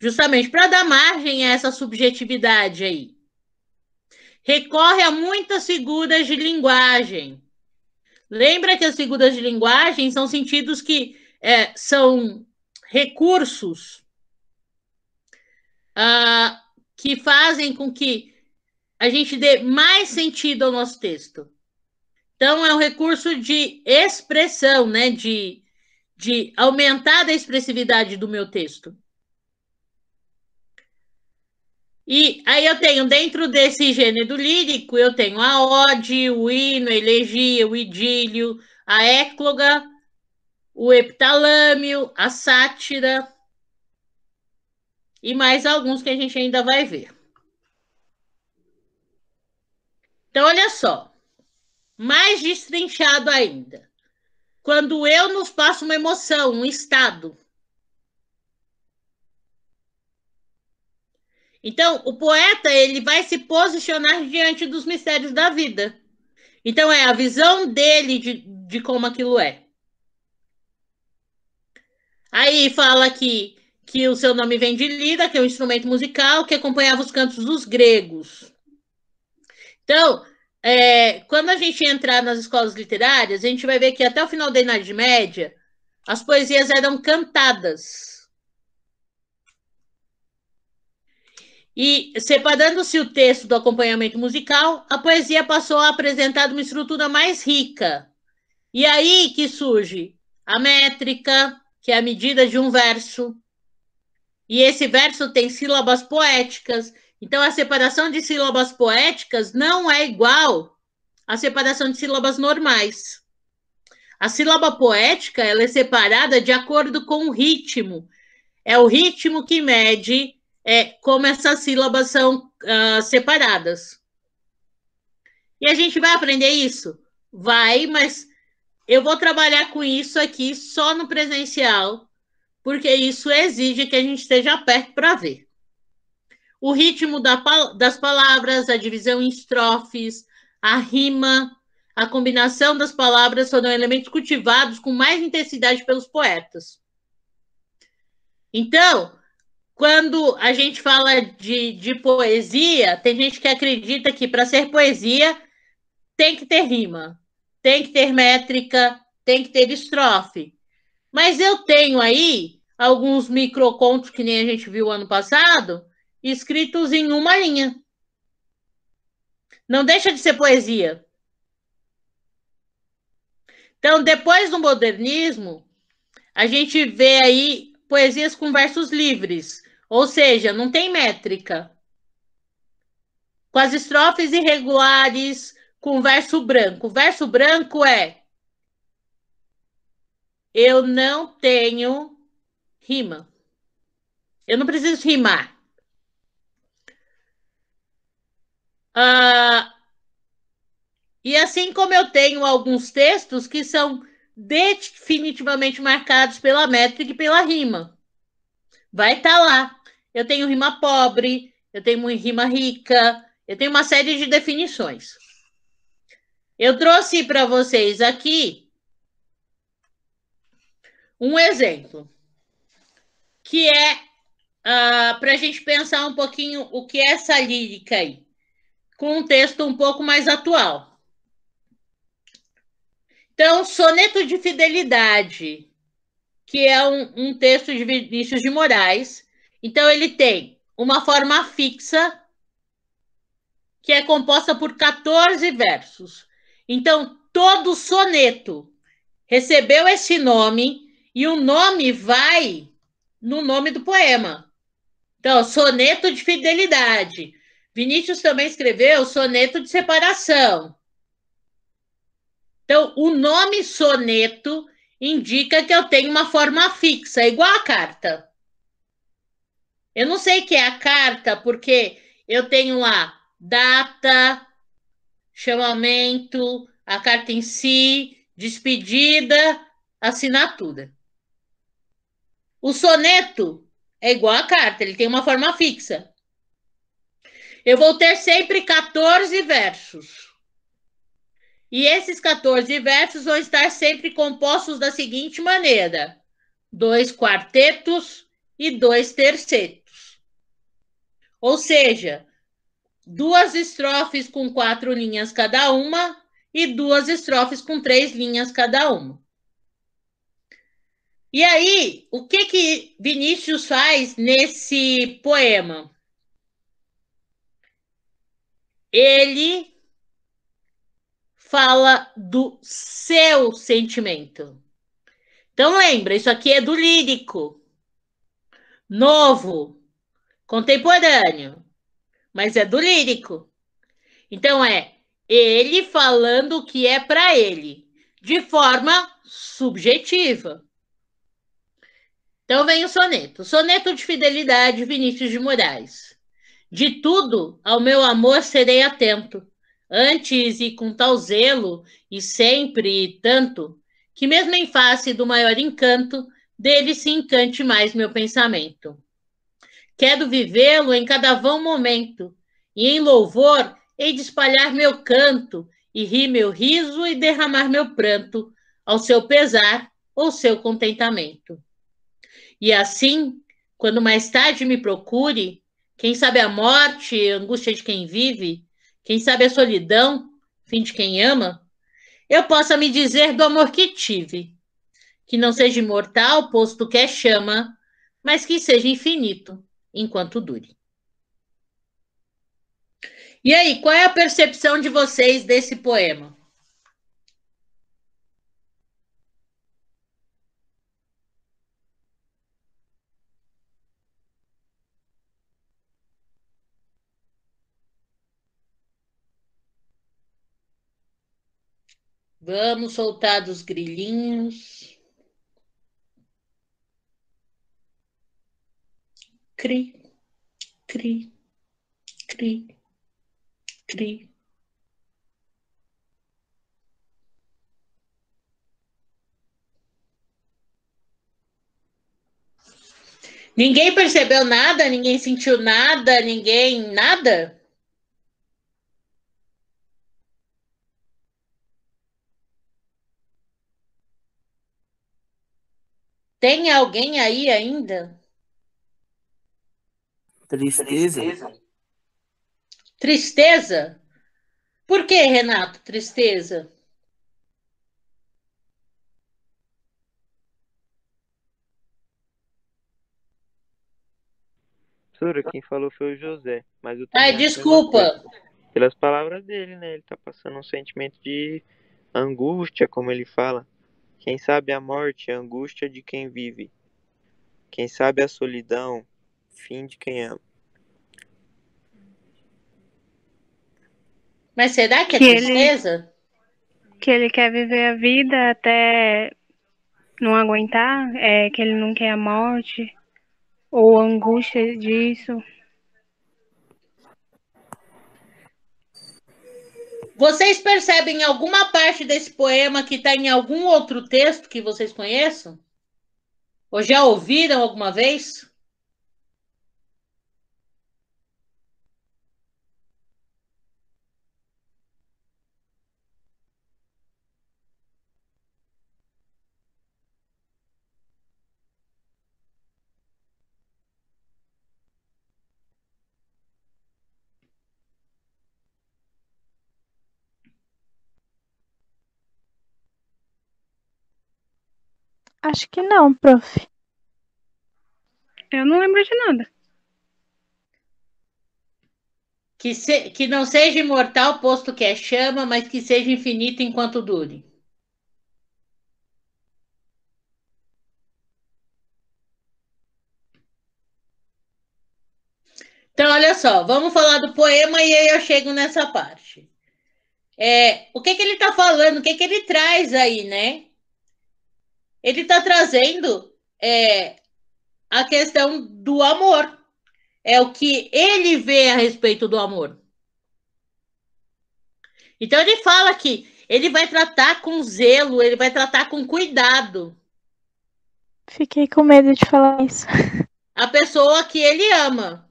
[SPEAKER 1] justamente para dar margem a essa subjetividade aí recorre a muitas figuras de linguagem. Lembra que as figuras de linguagem são sentidos que é, são recursos uh, que fazem com que a gente dê mais sentido ao nosso texto. Então, é um recurso de expressão, né? De, de aumentar a expressividade do meu texto. E aí eu tenho, dentro desse gênero lírico, eu tenho a ode, o hino, a elegia, o idílio, a écloga, o epitalâmio, a sátira e mais alguns que a gente ainda vai ver. Então, olha só, mais destrinchado ainda. Quando eu nos passo uma emoção, um estado, Então, o poeta ele vai se posicionar diante dos mistérios da vida. Então, é a visão dele de, de como aquilo é. Aí fala que, que o seu nome vem de lira, que é um instrumento musical que acompanhava os cantos dos gregos. Então, é, quando a gente entrar nas escolas literárias, a gente vai ver que até o final da Idade Média, as poesias eram cantadas. E, separando-se o texto do acompanhamento musical, a poesia passou a apresentar uma estrutura mais rica. E aí que surge a métrica, que é a medida de um verso. E esse verso tem sílabas poéticas. Então, a separação de sílabas poéticas não é igual à separação de sílabas normais. A sílaba poética ela é separada de acordo com o ritmo. É o ritmo que mede é, como essas sílabas são uh, separadas. E a gente vai aprender isso? Vai, mas eu vou trabalhar com isso aqui só no presencial, porque isso exige que a gente esteja perto para ver. O ritmo da, das palavras, a divisão em estrofes, a rima, a combinação das palavras foram elementos cultivados com mais intensidade pelos poetas. Então, quando a gente fala de, de poesia, tem gente que acredita que para ser poesia tem que ter rima, tem que ter métrica, tem que ter estrofe. Mas eu tenho aí alguns microcontos que nem a gente viu ano passado, escritos em uma linha. Não deixa de ser poesia. Então, depois do modernismo, a gente vê aí poesias com versos livres, ou seja, não tem métrica. Com as estrofes irregulares, com verso branco. O verso branco é eu não tenho rima. Eu não preciso rimar. Ah, e assim como eu tenho alguns textos que são definitivamente marcados pela métrica e pela rima. Vai estar tá lá eu tenho rima pobre, eu tenho rima rica, eu tenho uma série de definições. Eu trouxe para vocês aqui um exemplo, que é uh, ah, para a gente pensar um pouquinho o que é essa lírica aí, com um texto um pouco mais atual. Então, Soneto de Fidelidade, que é um, um texto de Vinícius de Moraes, então, ele tem uma forma fixa, que é composta por 14 versos. Então, todo soneto recebeu este nome e o nome vai no nome do poema. Então, soneto de fidelidade. Vinícius também escreveu soneto de separação. Então, o nome soneto indica que eu tenho uma forma fixa, igual a carta. Eu não sei que é a carta, porque eu tenho lá data, chamamento, a carta em si, despedida, assinatura. O soneto é igual à carta, ele tem uma forma fixa. Eu vou ter sempre 14 versos. E esses 14 versos vão estar sempre compostos da seguinte maneira: dois quartetos e dois tercetos. Ou seja, duas estrofes com quatro linhas cada uma e duas estrofes com três linhas cada uma. E aí, o que que Vinícius faz nesse poema? Ele fala do seu sentimento. Então lembra, isso aqui é do lírico. Novo, contemporâneo, mas é do lírico. Então é ele falando o que é para ele, de forma subjetiva. Então vem o soneto. Soneto de fidelidade, Vinícius de Moraes. De tudo ao meu amor serei atento, antes e com tal zelo, e sempre e tanto, que mesmo em face do maior encanto, dele se encante mais meu pensamento. Quero vivê-lo em cada vão momento, e em louvor hei de espalhar meu canto, e rir meu riso e derramar meu pranto, ao seu pesar ou seu contentamento. E assim, quando mais tarde me procure, quem sabe a morte, a angústia de quem vive, quem sabe a solidão, fim de quem ama, eu possa me dizer do amor que tive, que não seja imortal, posto que é chama, mas que seja infinito, enquanto dure. E aí, qual é a percepção de vocês desse poema? Vamos soltar dos grilhinhos. cri, cri, cri, cri. Ninguém percebeu nada, ninguém sentiu nada, ninguém nada? Tem alguém aí ainda? Tristeza. Tristeza? Por que, Renato, tristeza? sura quem falou foi o José, mas eu Ai, desculpa. Pelas palavras dele, né? Ele tá passando um sentimento de angústia, como ele fala. Quem sabe a morte, é a angústia de quem vive. Quem sabe a solidão, fim de quem ama. Mas será que é que tristeza? Ele, que ele quer viver a vida até não aguentar, é, que ele não quer a morte, ou a angústia disso. Vocês percebem alguma parte desse poema que está em algum outro texto que vocês conheçam? Ou já ouviram alguma vez? Acho que não, prof. Eu não lembro de nada. Que, se, que não seja imortal, posto que é chama, mas que seja infinito enquanto dure. Então, olha só, vamos falar do poema e aí eu chego nessa parte. É, o que, que ele está falando, o que, que ele traz aí, né? ele está trazendo é, a questão do amor. É o que ele vê a respeito do amor. Então ele fala que ele vai tratar com zelo, ele vai tratar com cuidado. Fiquei com medo de falar isso. A pessoa que ele ama.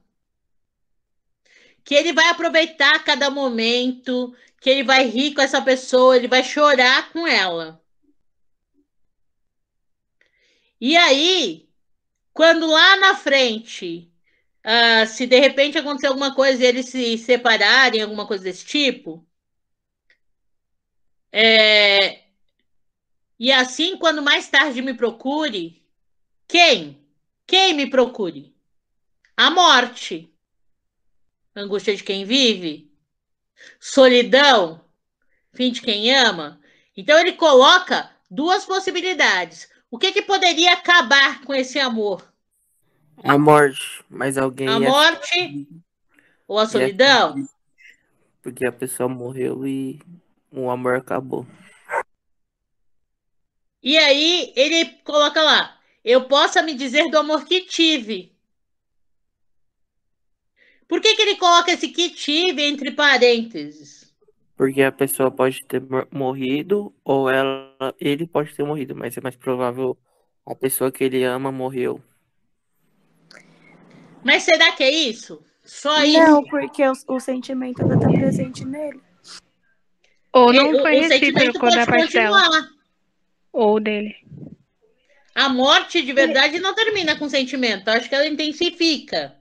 [SPEAKER 1] Que ele vai aproveitar cada momento, que ele vai rir com essa pessoa, ele vai chorar com ela. E aí, quando lá na frente, uh, se de repente acontecer alguma coisa e eles se separarem, alguma coisa desse tipo, é... e assim, quando mais tarde me procure, quem? Quem me procure? A morte. Angústia de quem vive. Solidão. Fim de quem ama. Então ele coloca duas possibilidades. O que, que poderia acabar com esse amor? A morte, mas alguém. A morte ou a solidão? Porque a pessoa morreu e o amor acabou. E aí ele coloca lá: eu possa me dizer do amor que tive. Por que, que ele coloca esse que tive entre parênteses? Porque a pessoa pode ter morrido ou ela, ele pode ter morrido, mas é mais provável a pessoa que ele ama morreu. Mas será que é isso? Só isso? Não, porque o, o sentimento ainda está presente nele. Ou não foi recíproco da parcela. Continuar. Ou dele. A morte de verdade não termina com sentimento. Acho que ela intensifica.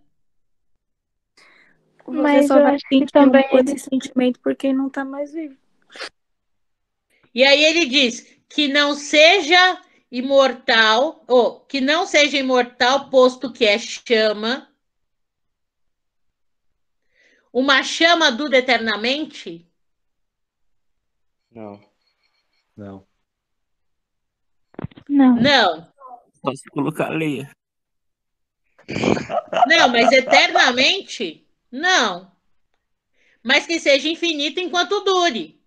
[SPEAKER 1] Você Mas só vai sentir também... esse sentimento porque não está mais vivo. E aí ele diz que não seja imortal, ou que não seja imortal, posto que é chama. Uma chama dura eternamente? Não. Não. Não. Não. Posso colocar a leia. Não, mas eternamente? Não. Mas que seja infinito enquanto dure.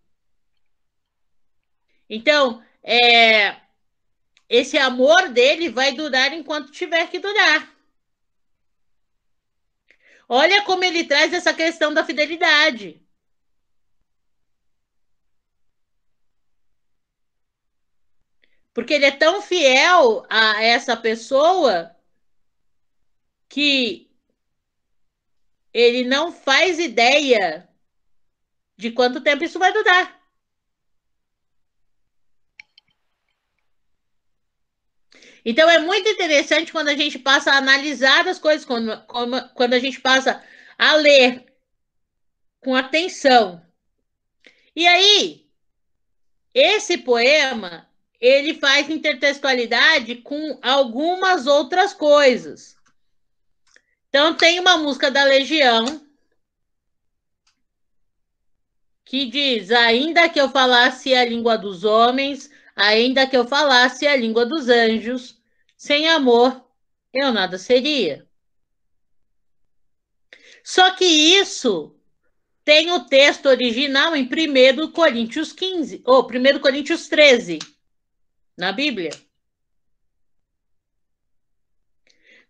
[SPEAKER 1] Então, é, esse amor dele vai durar enquanto tiver que durar. Olha como ele traz essa questão da fidelidade. Porque ele é tão fiel a essa pessoa que ele não faz ideia de quanto tempo isso vai durar. Então é muito interessante quando a gente passa a analisar as coisas, quando, quando a gente passa a ler com atenção. E aí, esse poema ele faz intertextualidade com algumas outras coisas. Então tem uma música da Legião que diz: Ainda que eu falasse a língua dos homens, ainda que eu falasse a língua dos anjos, sem amor eu nada seria. Só que isso tem o texto original em 1 Coríntios 15, ou 1 Coríntios 13, na Bíblia.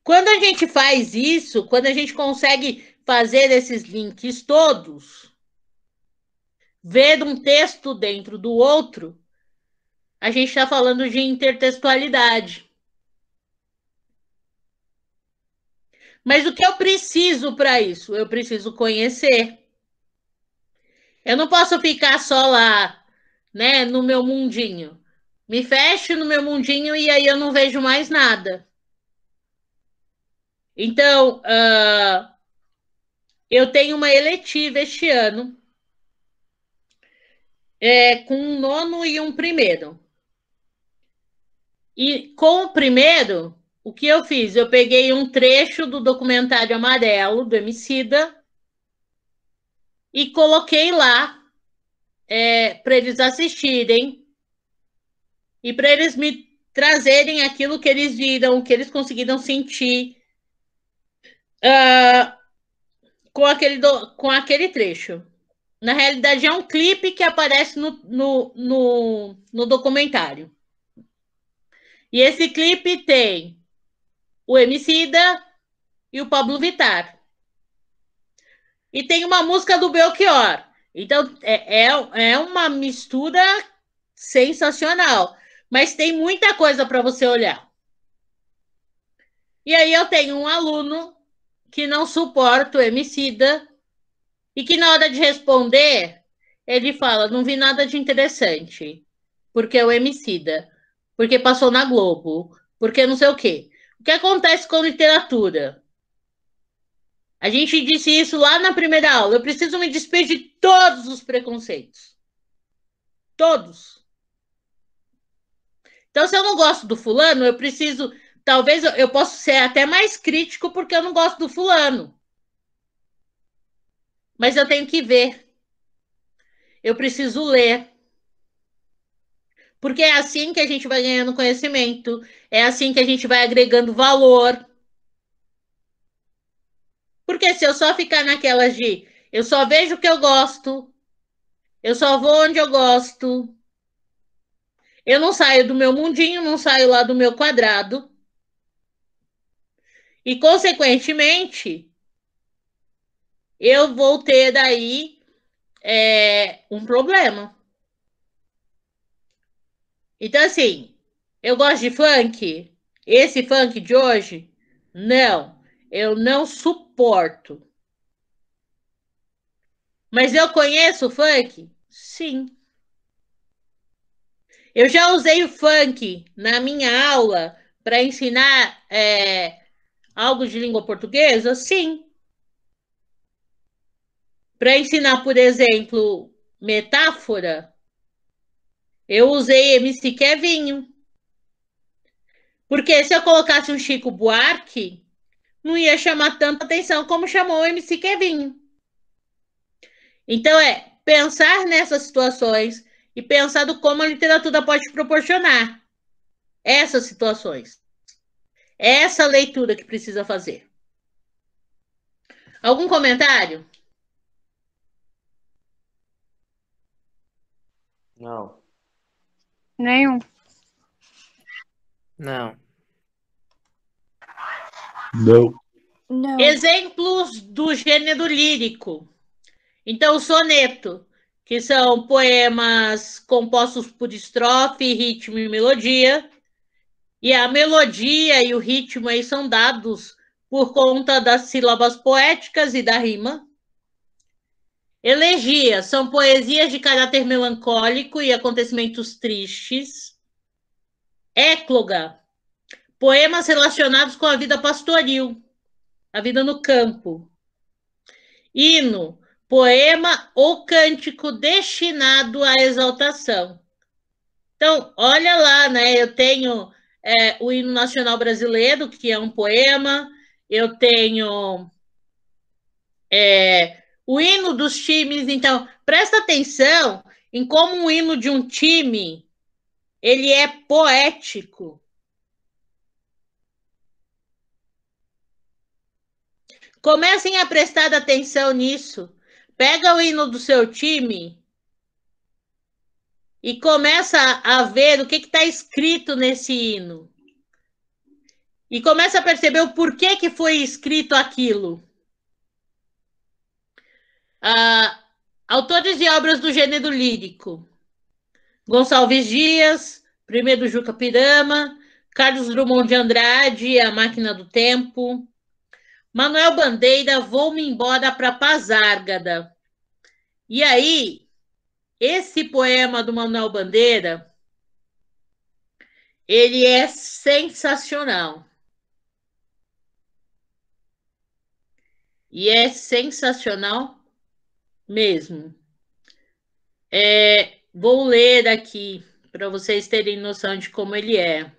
[SPEAKER 1] Quando a gente faz isso, quando a gente consegue fazer esses links todos, ver um texto dentro do outro, a gente está falando de intertextualidade. Mas o que eu preciso para isso? Eu preciso conhecer. Eu não posso ficar só lá, né, no meu mundinho. Me fecho no meu mundinho e aí eu não vejo mais nada. Então, uh, eu tenho uma eletiva este ano, é, com um nono e um primeiro. E com o primeiro, o que eu fiz? Eu peguei um trecho do documentário amarelo do Emicida e coloquei lá é, para eles assistirem e para eles me trazerem aquilo que eles viram, que eles conseguiram sentir, ah, com, aquele do, com aquele trecho. Na realidade, é um clipe que aparece no, no, no, no documentário. E esse clipe tem o Emicida e o Pablo Vitar E tem uma música do Belchior. Então, é, é, é uma mistura sensacional. Mas tem muita coisa para você olhar. E aí eu tenho um aluno que não suporta o homicida e que na hora de responder ele fala, não vi nada de interessante, porque é o homicida porque passou na Globo, porque não sei o quê. O que acontece com literatura? A gente disse isso lá na primeira aula. Eu preciso me despedir de todos os preconceitos. Todos. Então, se eu não gosto do fulano, eu preciso talvez eu, eu possa ser até mais crítico porque eu não gosto do fulano. Mas eu tenho que ver. Eu preciso ler. Porque é assim que a gente vai ganhando conhecimento, é assim que a gente vai agregando valor. Porque se eu só ficar naquelas de eu só vejo o que eu gosto, eu só vou onde eu gosto, eu não saio do meu mundinho, não saio lá do meu quadrado. E, consequentemente, eu vou ter daí é, um problema. Então, assim, eu gosto de funk. Esse funk de hoje, não. Eu não suporto. Mas eu conheço funk? Sim. Eu já usei o funk na minha aula para ensinar é, algo de língua portuguesa? Sim. Para ensinar, por exemplo, metáfora, eu usei MC Kevinho. Porque se eu colocasse um Chico Buarque, não ia chamar tanta atenção como chamou o MC Kevinho. Então é pensar nessas situações e pensar do como a literatura pode proporcionar essas situações essa leitura que precisa fazer. Algum comentário? Não. Nenhum. Não. Não. Exemplos do gênero lírico. Então, soneto, que são poemas compostos por estrofe, ritmo e melodia. E a melodia e o ritmo aí são dados por conta das sílabas poéticas e da rima. Elegias são poesias de caráter melancólico e acontecimentos tristes. Écloga, poemas relacionados com a vida pastoril, a vida no campo. Hino, poema ou cântico destinado à exaltação. Então, olha lá, né? Eu tenho é, o hino nacional brasileiro, que é um poema, eu tenho é, o hino dos times. Então, presta atenção em como o hino de um time ele é poético. Comecem a prestar atenção nisso. Pega o hino do seu time e começa a ver o que está escrito nesse hino. E começa a perceber o porquê que foi escrito aquilo. Ah, autores de obras do gênero lírico. Gonçalves Dias, primeiro Juca Pirama, Carlos Drummond de Andrade, A Máquina do Tempo. Manuel Bandeira, Vou-me embora para Pazárgada. E aí, esse poema do Manuel Bandeira, ele é sensacional. E é sensacional mesmo. É, vou ler aqui para vocês terem noção de como ele é.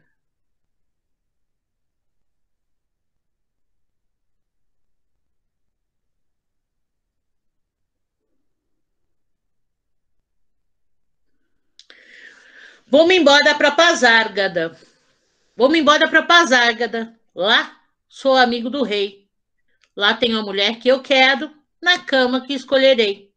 [SPEAKER 1] Vou-me embora para Pazárgada. Vou-me embora para Pazárgada. Lá sou amigo do rei. Lá tenho a mulher que eu quero, na cama que escolherei.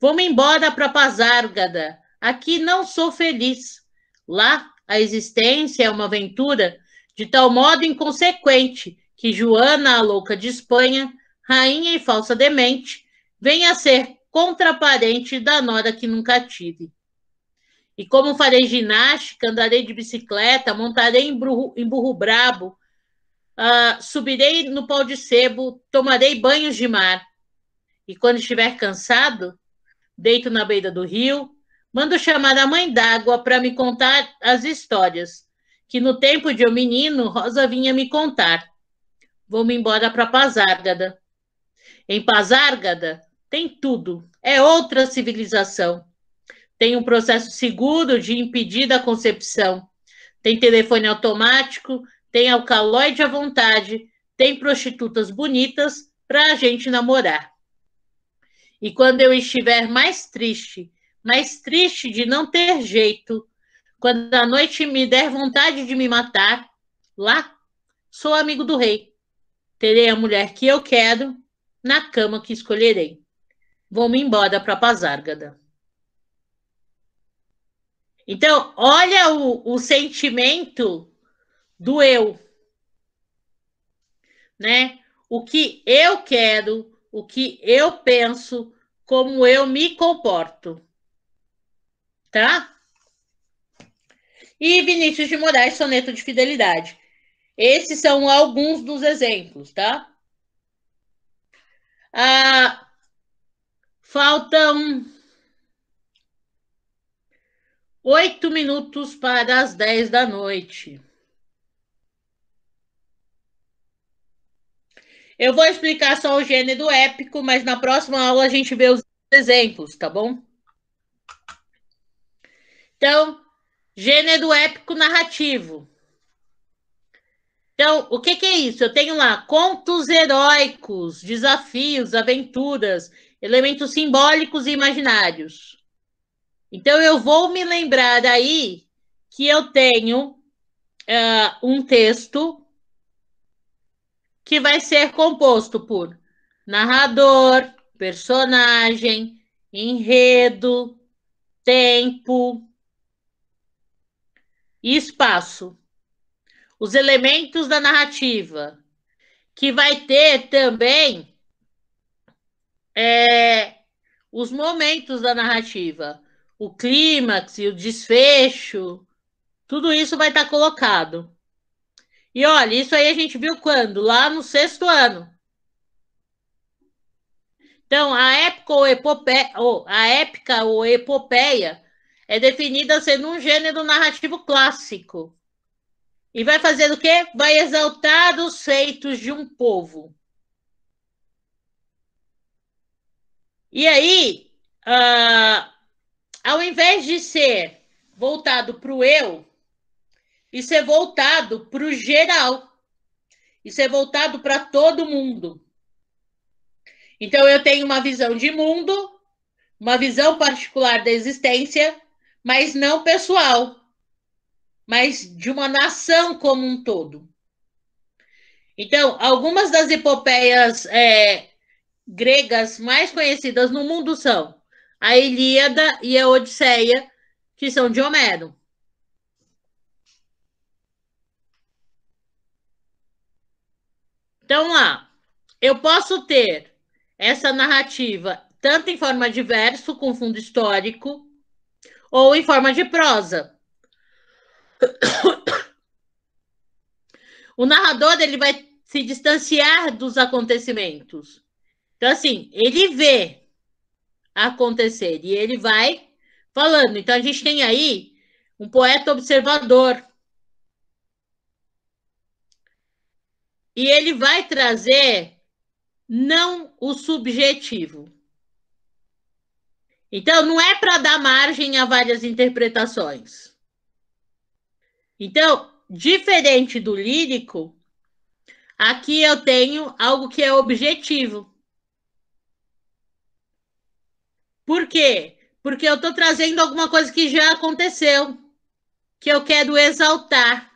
[SPEAKER 1] Vou-me embora para Pazárgada. Aqui não sou feliz. Lá a existência é uma aventura de tal modo inconsequente que Joana, a louca de Espanha, rainha e falsa demente, venha a ser contraparente da nora que nunca tive. E como farei ginástica, andarei de bicicleta, montarei em burro, em burro brabo, uh, subirei no pau de sebo, tomarei banhos de mar. E quando estiver cansado, deito na beira do rio, mando chamar a mãe d'água para me contar as histórias que no tempo de eu menino, Rosa vinha me contar. Vou-me embora para Pazárgada. Em Pazárgada tem tudo, é outra civilização tem um processo seguro de impedir da concepção, tem telefone automático, tem alcaloide à vontade, tem prostitutas bonitas para a gente namorar. E quando eu estiver mais triste, mais triste de não ter jeito, quando a noite me der vontade de me matar, lá sou amigo do rei. Terei a mulher que eu quero na cama que escolherei. Vou-me embora para Pazárgada. Então, olha o, o sentimento do eu, né? O que eu quero, o que eu penso, como eu me comporto, tá? E Vinícius de Moraes, soneto de fidelidade. Esses são alguns dos exemplos, tá? Ah, faltam Oito minutos para as dez da noite. Eu vou explicar só o gênero épico, mas na próxima aula a gente vê os exemplos, tá bom? Então, gênero épico narrativo. Então, o que, que, é isso? Eu tenho lá contos heróicos, desafios, aventuras, elementos simbólicos e imaginários. Então, eu vou me lembrar aí que eu tenho uh, um texto que vai ser composto por narrador, personagem, enredo, tempo e espaço. Os elementos da narrativa, que vai ter também é, os momentos da narrativa o clímax e o desfecho, tudo isso vai estar colocado. E olha, isso aí a gente viu quando? Lá no sexto ano. Então, a época ou epopeia, a épica ou epopeia é definida sendo um gênero narrativo clássico. E vai fazer o quê? Vai exaltar os feitos de um povo. E aí, a ah, ao invés de ser voltado para o eu, isso é voltado para o geral. Isso é voltado para todo mundo. Então, eu tenho uma visão de mundo, uma visão particular da existência, mas não pessoal, mas de uma nação como um todo. Então, algumas das epopeias é, gregas mais conhecidas no mundo são a Ilíada e a Odisseia, que são de Homero. Então, lá, eu posso ter essa narrativa tanto em forma de verso, com fundo histórico, ou em forma de prosa. O narrador ele vai se distanciar dos acontecimentos. Então, assim, ele vê acontecer. E ele vai falando. Então a gente tem aí um poeta observador. E ele vai trazer não o subjetivo. Então não é para dar margem a várias interpretações. Então, diferente do lírico, aqui eu tenho algo que é objetivo. Por quê? Porque eu estou trazendo alguma coisa que já aconteceu, que eu quero exaltar.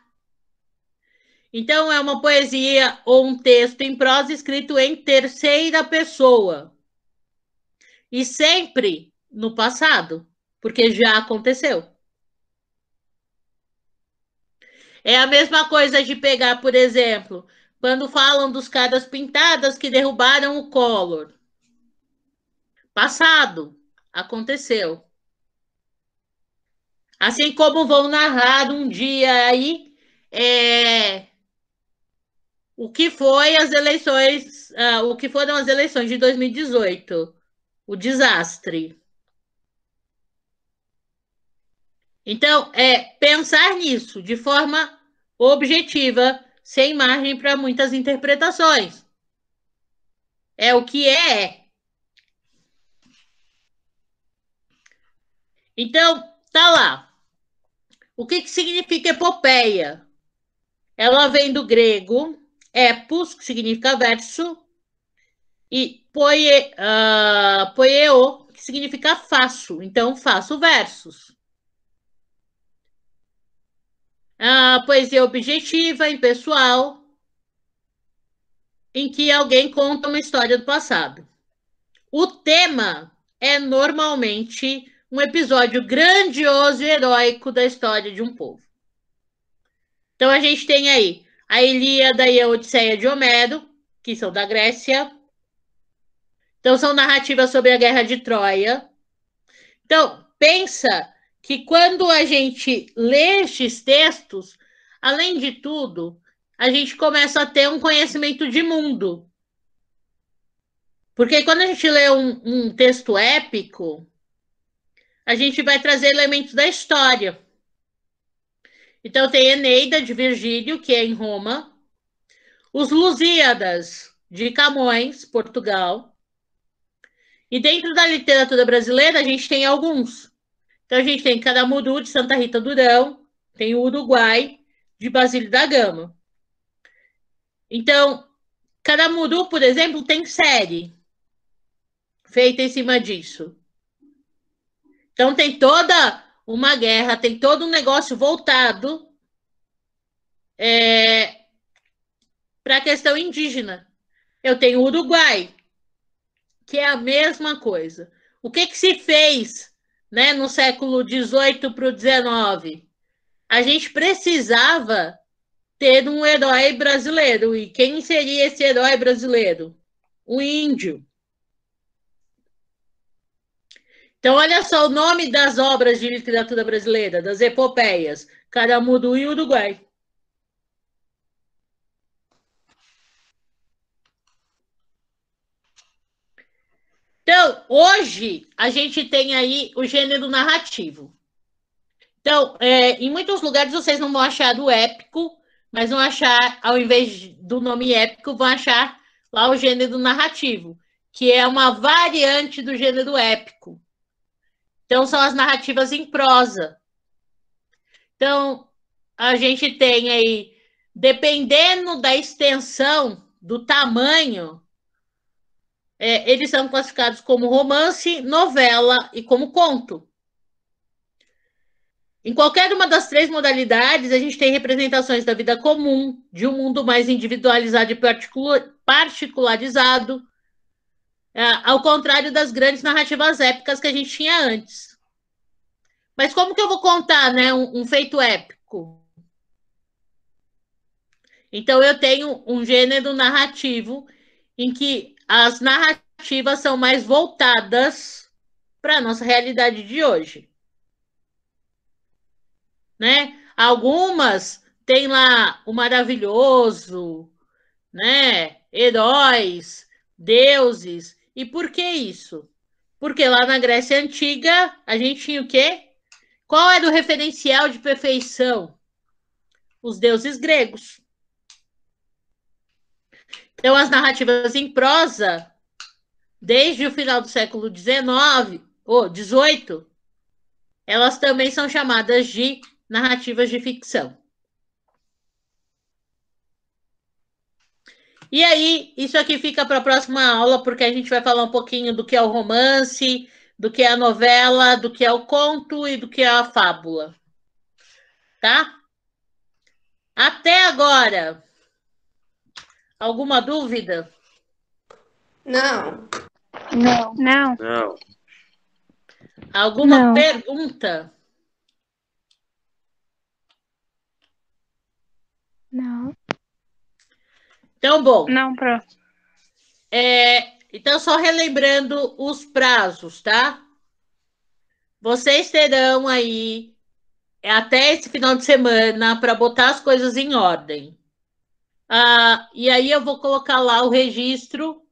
[SPEAKER 1] Então, é uma poesia ou um texto em prosa escrito em terceira pessoa. E sempre no passado, porque já aconteceu. É a mesma coisa de pegar, por exemplo, quando falam dos caras pintadas que derrubaram o Collor. Passado. Aconteceu. Assim como vão narrar um dia aí é, o que foi as eleições, uh, o que foram as eleições de 2018, o desastre. Então, é pensar nisso de forma objetiva, sem margem para muitas interpretações. É o que é, é. Então, tá lá. O que, que significa epopeia? Ela vem do grego epos, que significa verso, e poie, uh, poieo, que significa faço. Então, faço versos. A poesia objetiva, impessoal, em que alguém conta uma história do passado. O tema é normalmente um episódio grandioso e heróico da história de um povo. Então a gente tem aí a Ilíada e a Odisseia de Homero, que são da Grécia. Então são narrativas sobre a Guerra de Troia. Então, pensa que quando a gente lê estes textos, além de tudo, a gente começa a ter um conhecimento de mundo. Porque quando a gente lê um, um texto épico, a gente vai trazer elementos da história. Então, tem Eneida, de Virgílio, que é em Roma, os Lusíadas, de Camões, Portugal, e dentro da literatura brasileira, a gente tem alguns. Então, a gente tem Caramuru, de Santa Rita Durão, tem o Uruguai, de Basílio da Gama. Então, Caramuru, por exemplo, tem série feita em cima disso. Então tem toda uma guerra, tem todo um negócio voltado é, para a questão indígena. Eu tenho o Uruguai, que é a mesma coisa. O que, que se fez né, no século XVIII para o XIX? A gente precisava ter um herói brasileiro. E quem seria esse herói brasileiro? O índio. Então, olha só o nome das obras de literatura brasileira, das epopeias: Caramudu e Uruguai. Então, hoje, a gente tem aí o gênero narrativo. Então, é, em muitos lugares vocês não vão achar o épico, mas vão achar, ao invés do nome épico, vão achar lá o gênero narrativo, que é uma variante do gênero épico. Então, são as narrativas em prosa. Então, a gente tem aí, dependendo da extensão, do tamanho, é, eles são classificados como romance, novela e como conto. Em qualquer uma das três modalidades, a gente tem representações da vida comum, de um mundo mais individualizado e particularizado, é, ao contrário das grandes narrativas épicas que a gente tinha antes. Mas como que eu vou contar né, um, um feito épico? Então eu tenho um gênero narrativo em que as narrativas são mais voltadas para a nossa realidade de hoje. Né? Algumas têm lá o maravilhoso, né? Heróis, deuses, e por que isso? Porque lá na Grécia Antiga, a gente tinha o quê? Qual era o referencial de perfeição? Os deuses gregos. Então, as narrativas em prosa, desde o final do século XIX, ou XVIII, elas também são chamadas de narrativas de ficção. E aí, isso aqui fica para a próxima aula, porque a gente vai falar um pouquinho do que é o romance, do que é a novela, do que é o conto e do que é a fábula. Tá? Até agora. Alguma dúvida? Não. Não. Não. Não. Alguma Não. pergunta? Não. Então, bom. Não, pronto. É, então, só relembrando os prazos, tá? Vocês terão aí até esse final de semana para botar as coisas em ordem. Ah, e aí eu vou colocar lá o registro,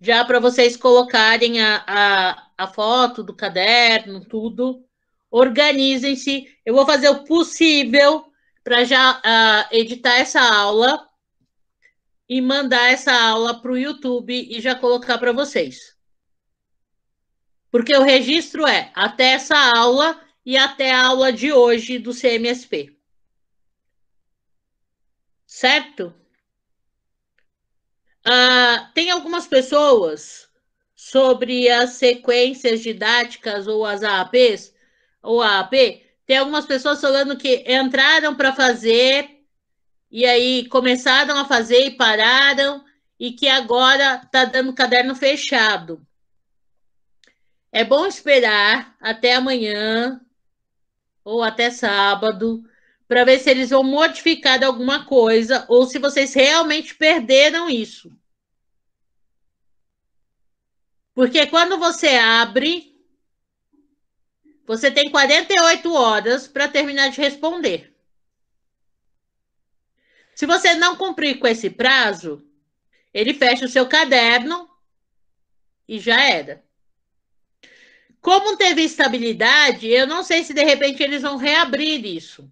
[SPEAKER 1] já para vocês colocarem a, a, a foto do caderno, tudo. Organizem-se. Eu vou fazer o possível para já uh, editar essa aula e mandar essa aula para o YouTube e já colocar para vocês. Porque o registro é até essa aula e até a aula de hoje do CMSP. Certo? Ah, tem algumas pessoas sobre as sequências didáticas ou as AAPs, ou AAP, tem algumas pessoas falando que entraram para fazer e aí começaram a fazer e pararam, e que agora está dando caderno fechado. É bom esperar até amanhã ou até sábado para ver se eles vão modificar alguma coisa ou se vocês realmente perderam isso. Porque quando você abre, você tem 48 horas para terminar de responder. Se você não cumprir com esse prazo, ele fecha o seu caderno e já era. Como teve estabilidade, eu não sei se de repente eles vão reabrir isso.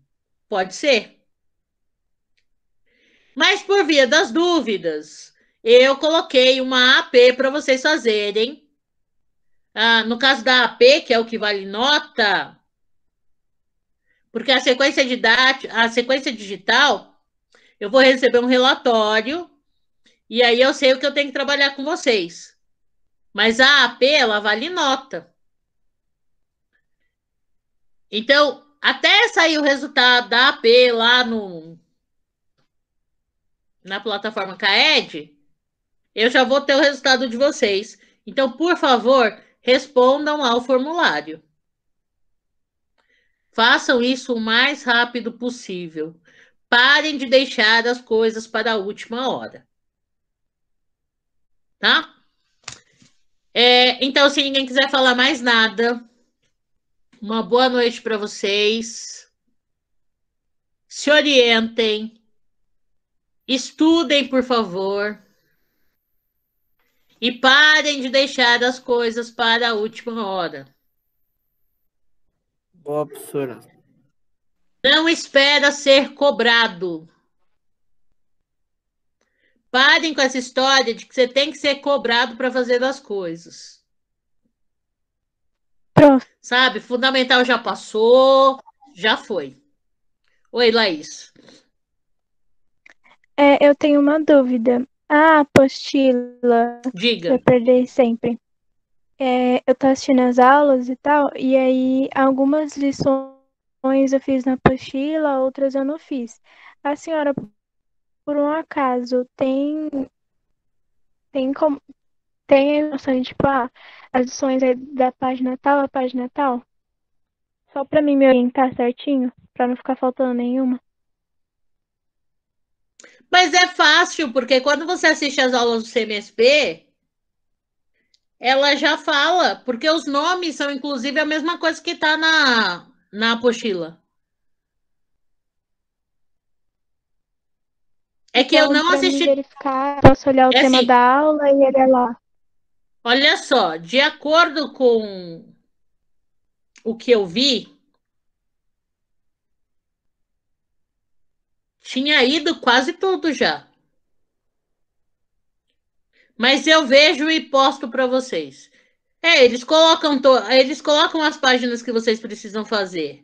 [SPEAKER 1] Pode ser. Mas por via das dúvidas, eu coloquei uma AP para vocês fazerem. Ah, no caso da AP, que é o que vale nota, porque a sequência didática, a sequência digital eu vou receber um relatório e aí eu sei o que eu tenho que trabalhar com vocês. Mas a AP, ela vale nota. Então, até sair o resultado da AP lá no na plataforma CAED, eu já vou ter o resultado de vocês. Então, por favor, respondam ao formulário. Façam isso o mais rápido possível. Parem de deixar as coisas para a última hora. Tá? É, então, se ninguém quiser falar mais nada, uma boa noite para vocês. Se orientem. Estudem, por favor. E parem de deixar as coisas para a última hora. Boa, professora. Não espera ser cobrado. Parem com essa história de que você tem que ser cobrado para fazer as coisas. Pronto. Sabe? Fundamental já passou, já foi. Oi, Laís. É, eu tenho uma dúvida. A apostila. Diga. Eu perdi sempre. É, eu tô assistindo as aulas e tal, e aí algumas lições Algumas eu fiz na apostila, outras eu não fiz. A senhora, por um acaso, tem tem como tem noção tipo ah, as lições é da página tal a página tal? Só para mim me orientar certinho, para não ficar faltando nenhuma. Mas é fácil, porque quando você assiste as aulas do CMSP, ela já fala, porque os nomes são inclusive a mesma coisa que está na na apostila.
[SPEAKER 2] É que então, eu não assisti.
[SPEAKER 1] Verificar, posso olhar o é tema assim. da aula e ele é lá. Olha só, de acordo com o que eu vi, tinha ido quase tudo já. Mas eu vejo e posto para vocês. É, eles colocam, to... eles colocam as páginas que vocês precisam fazer.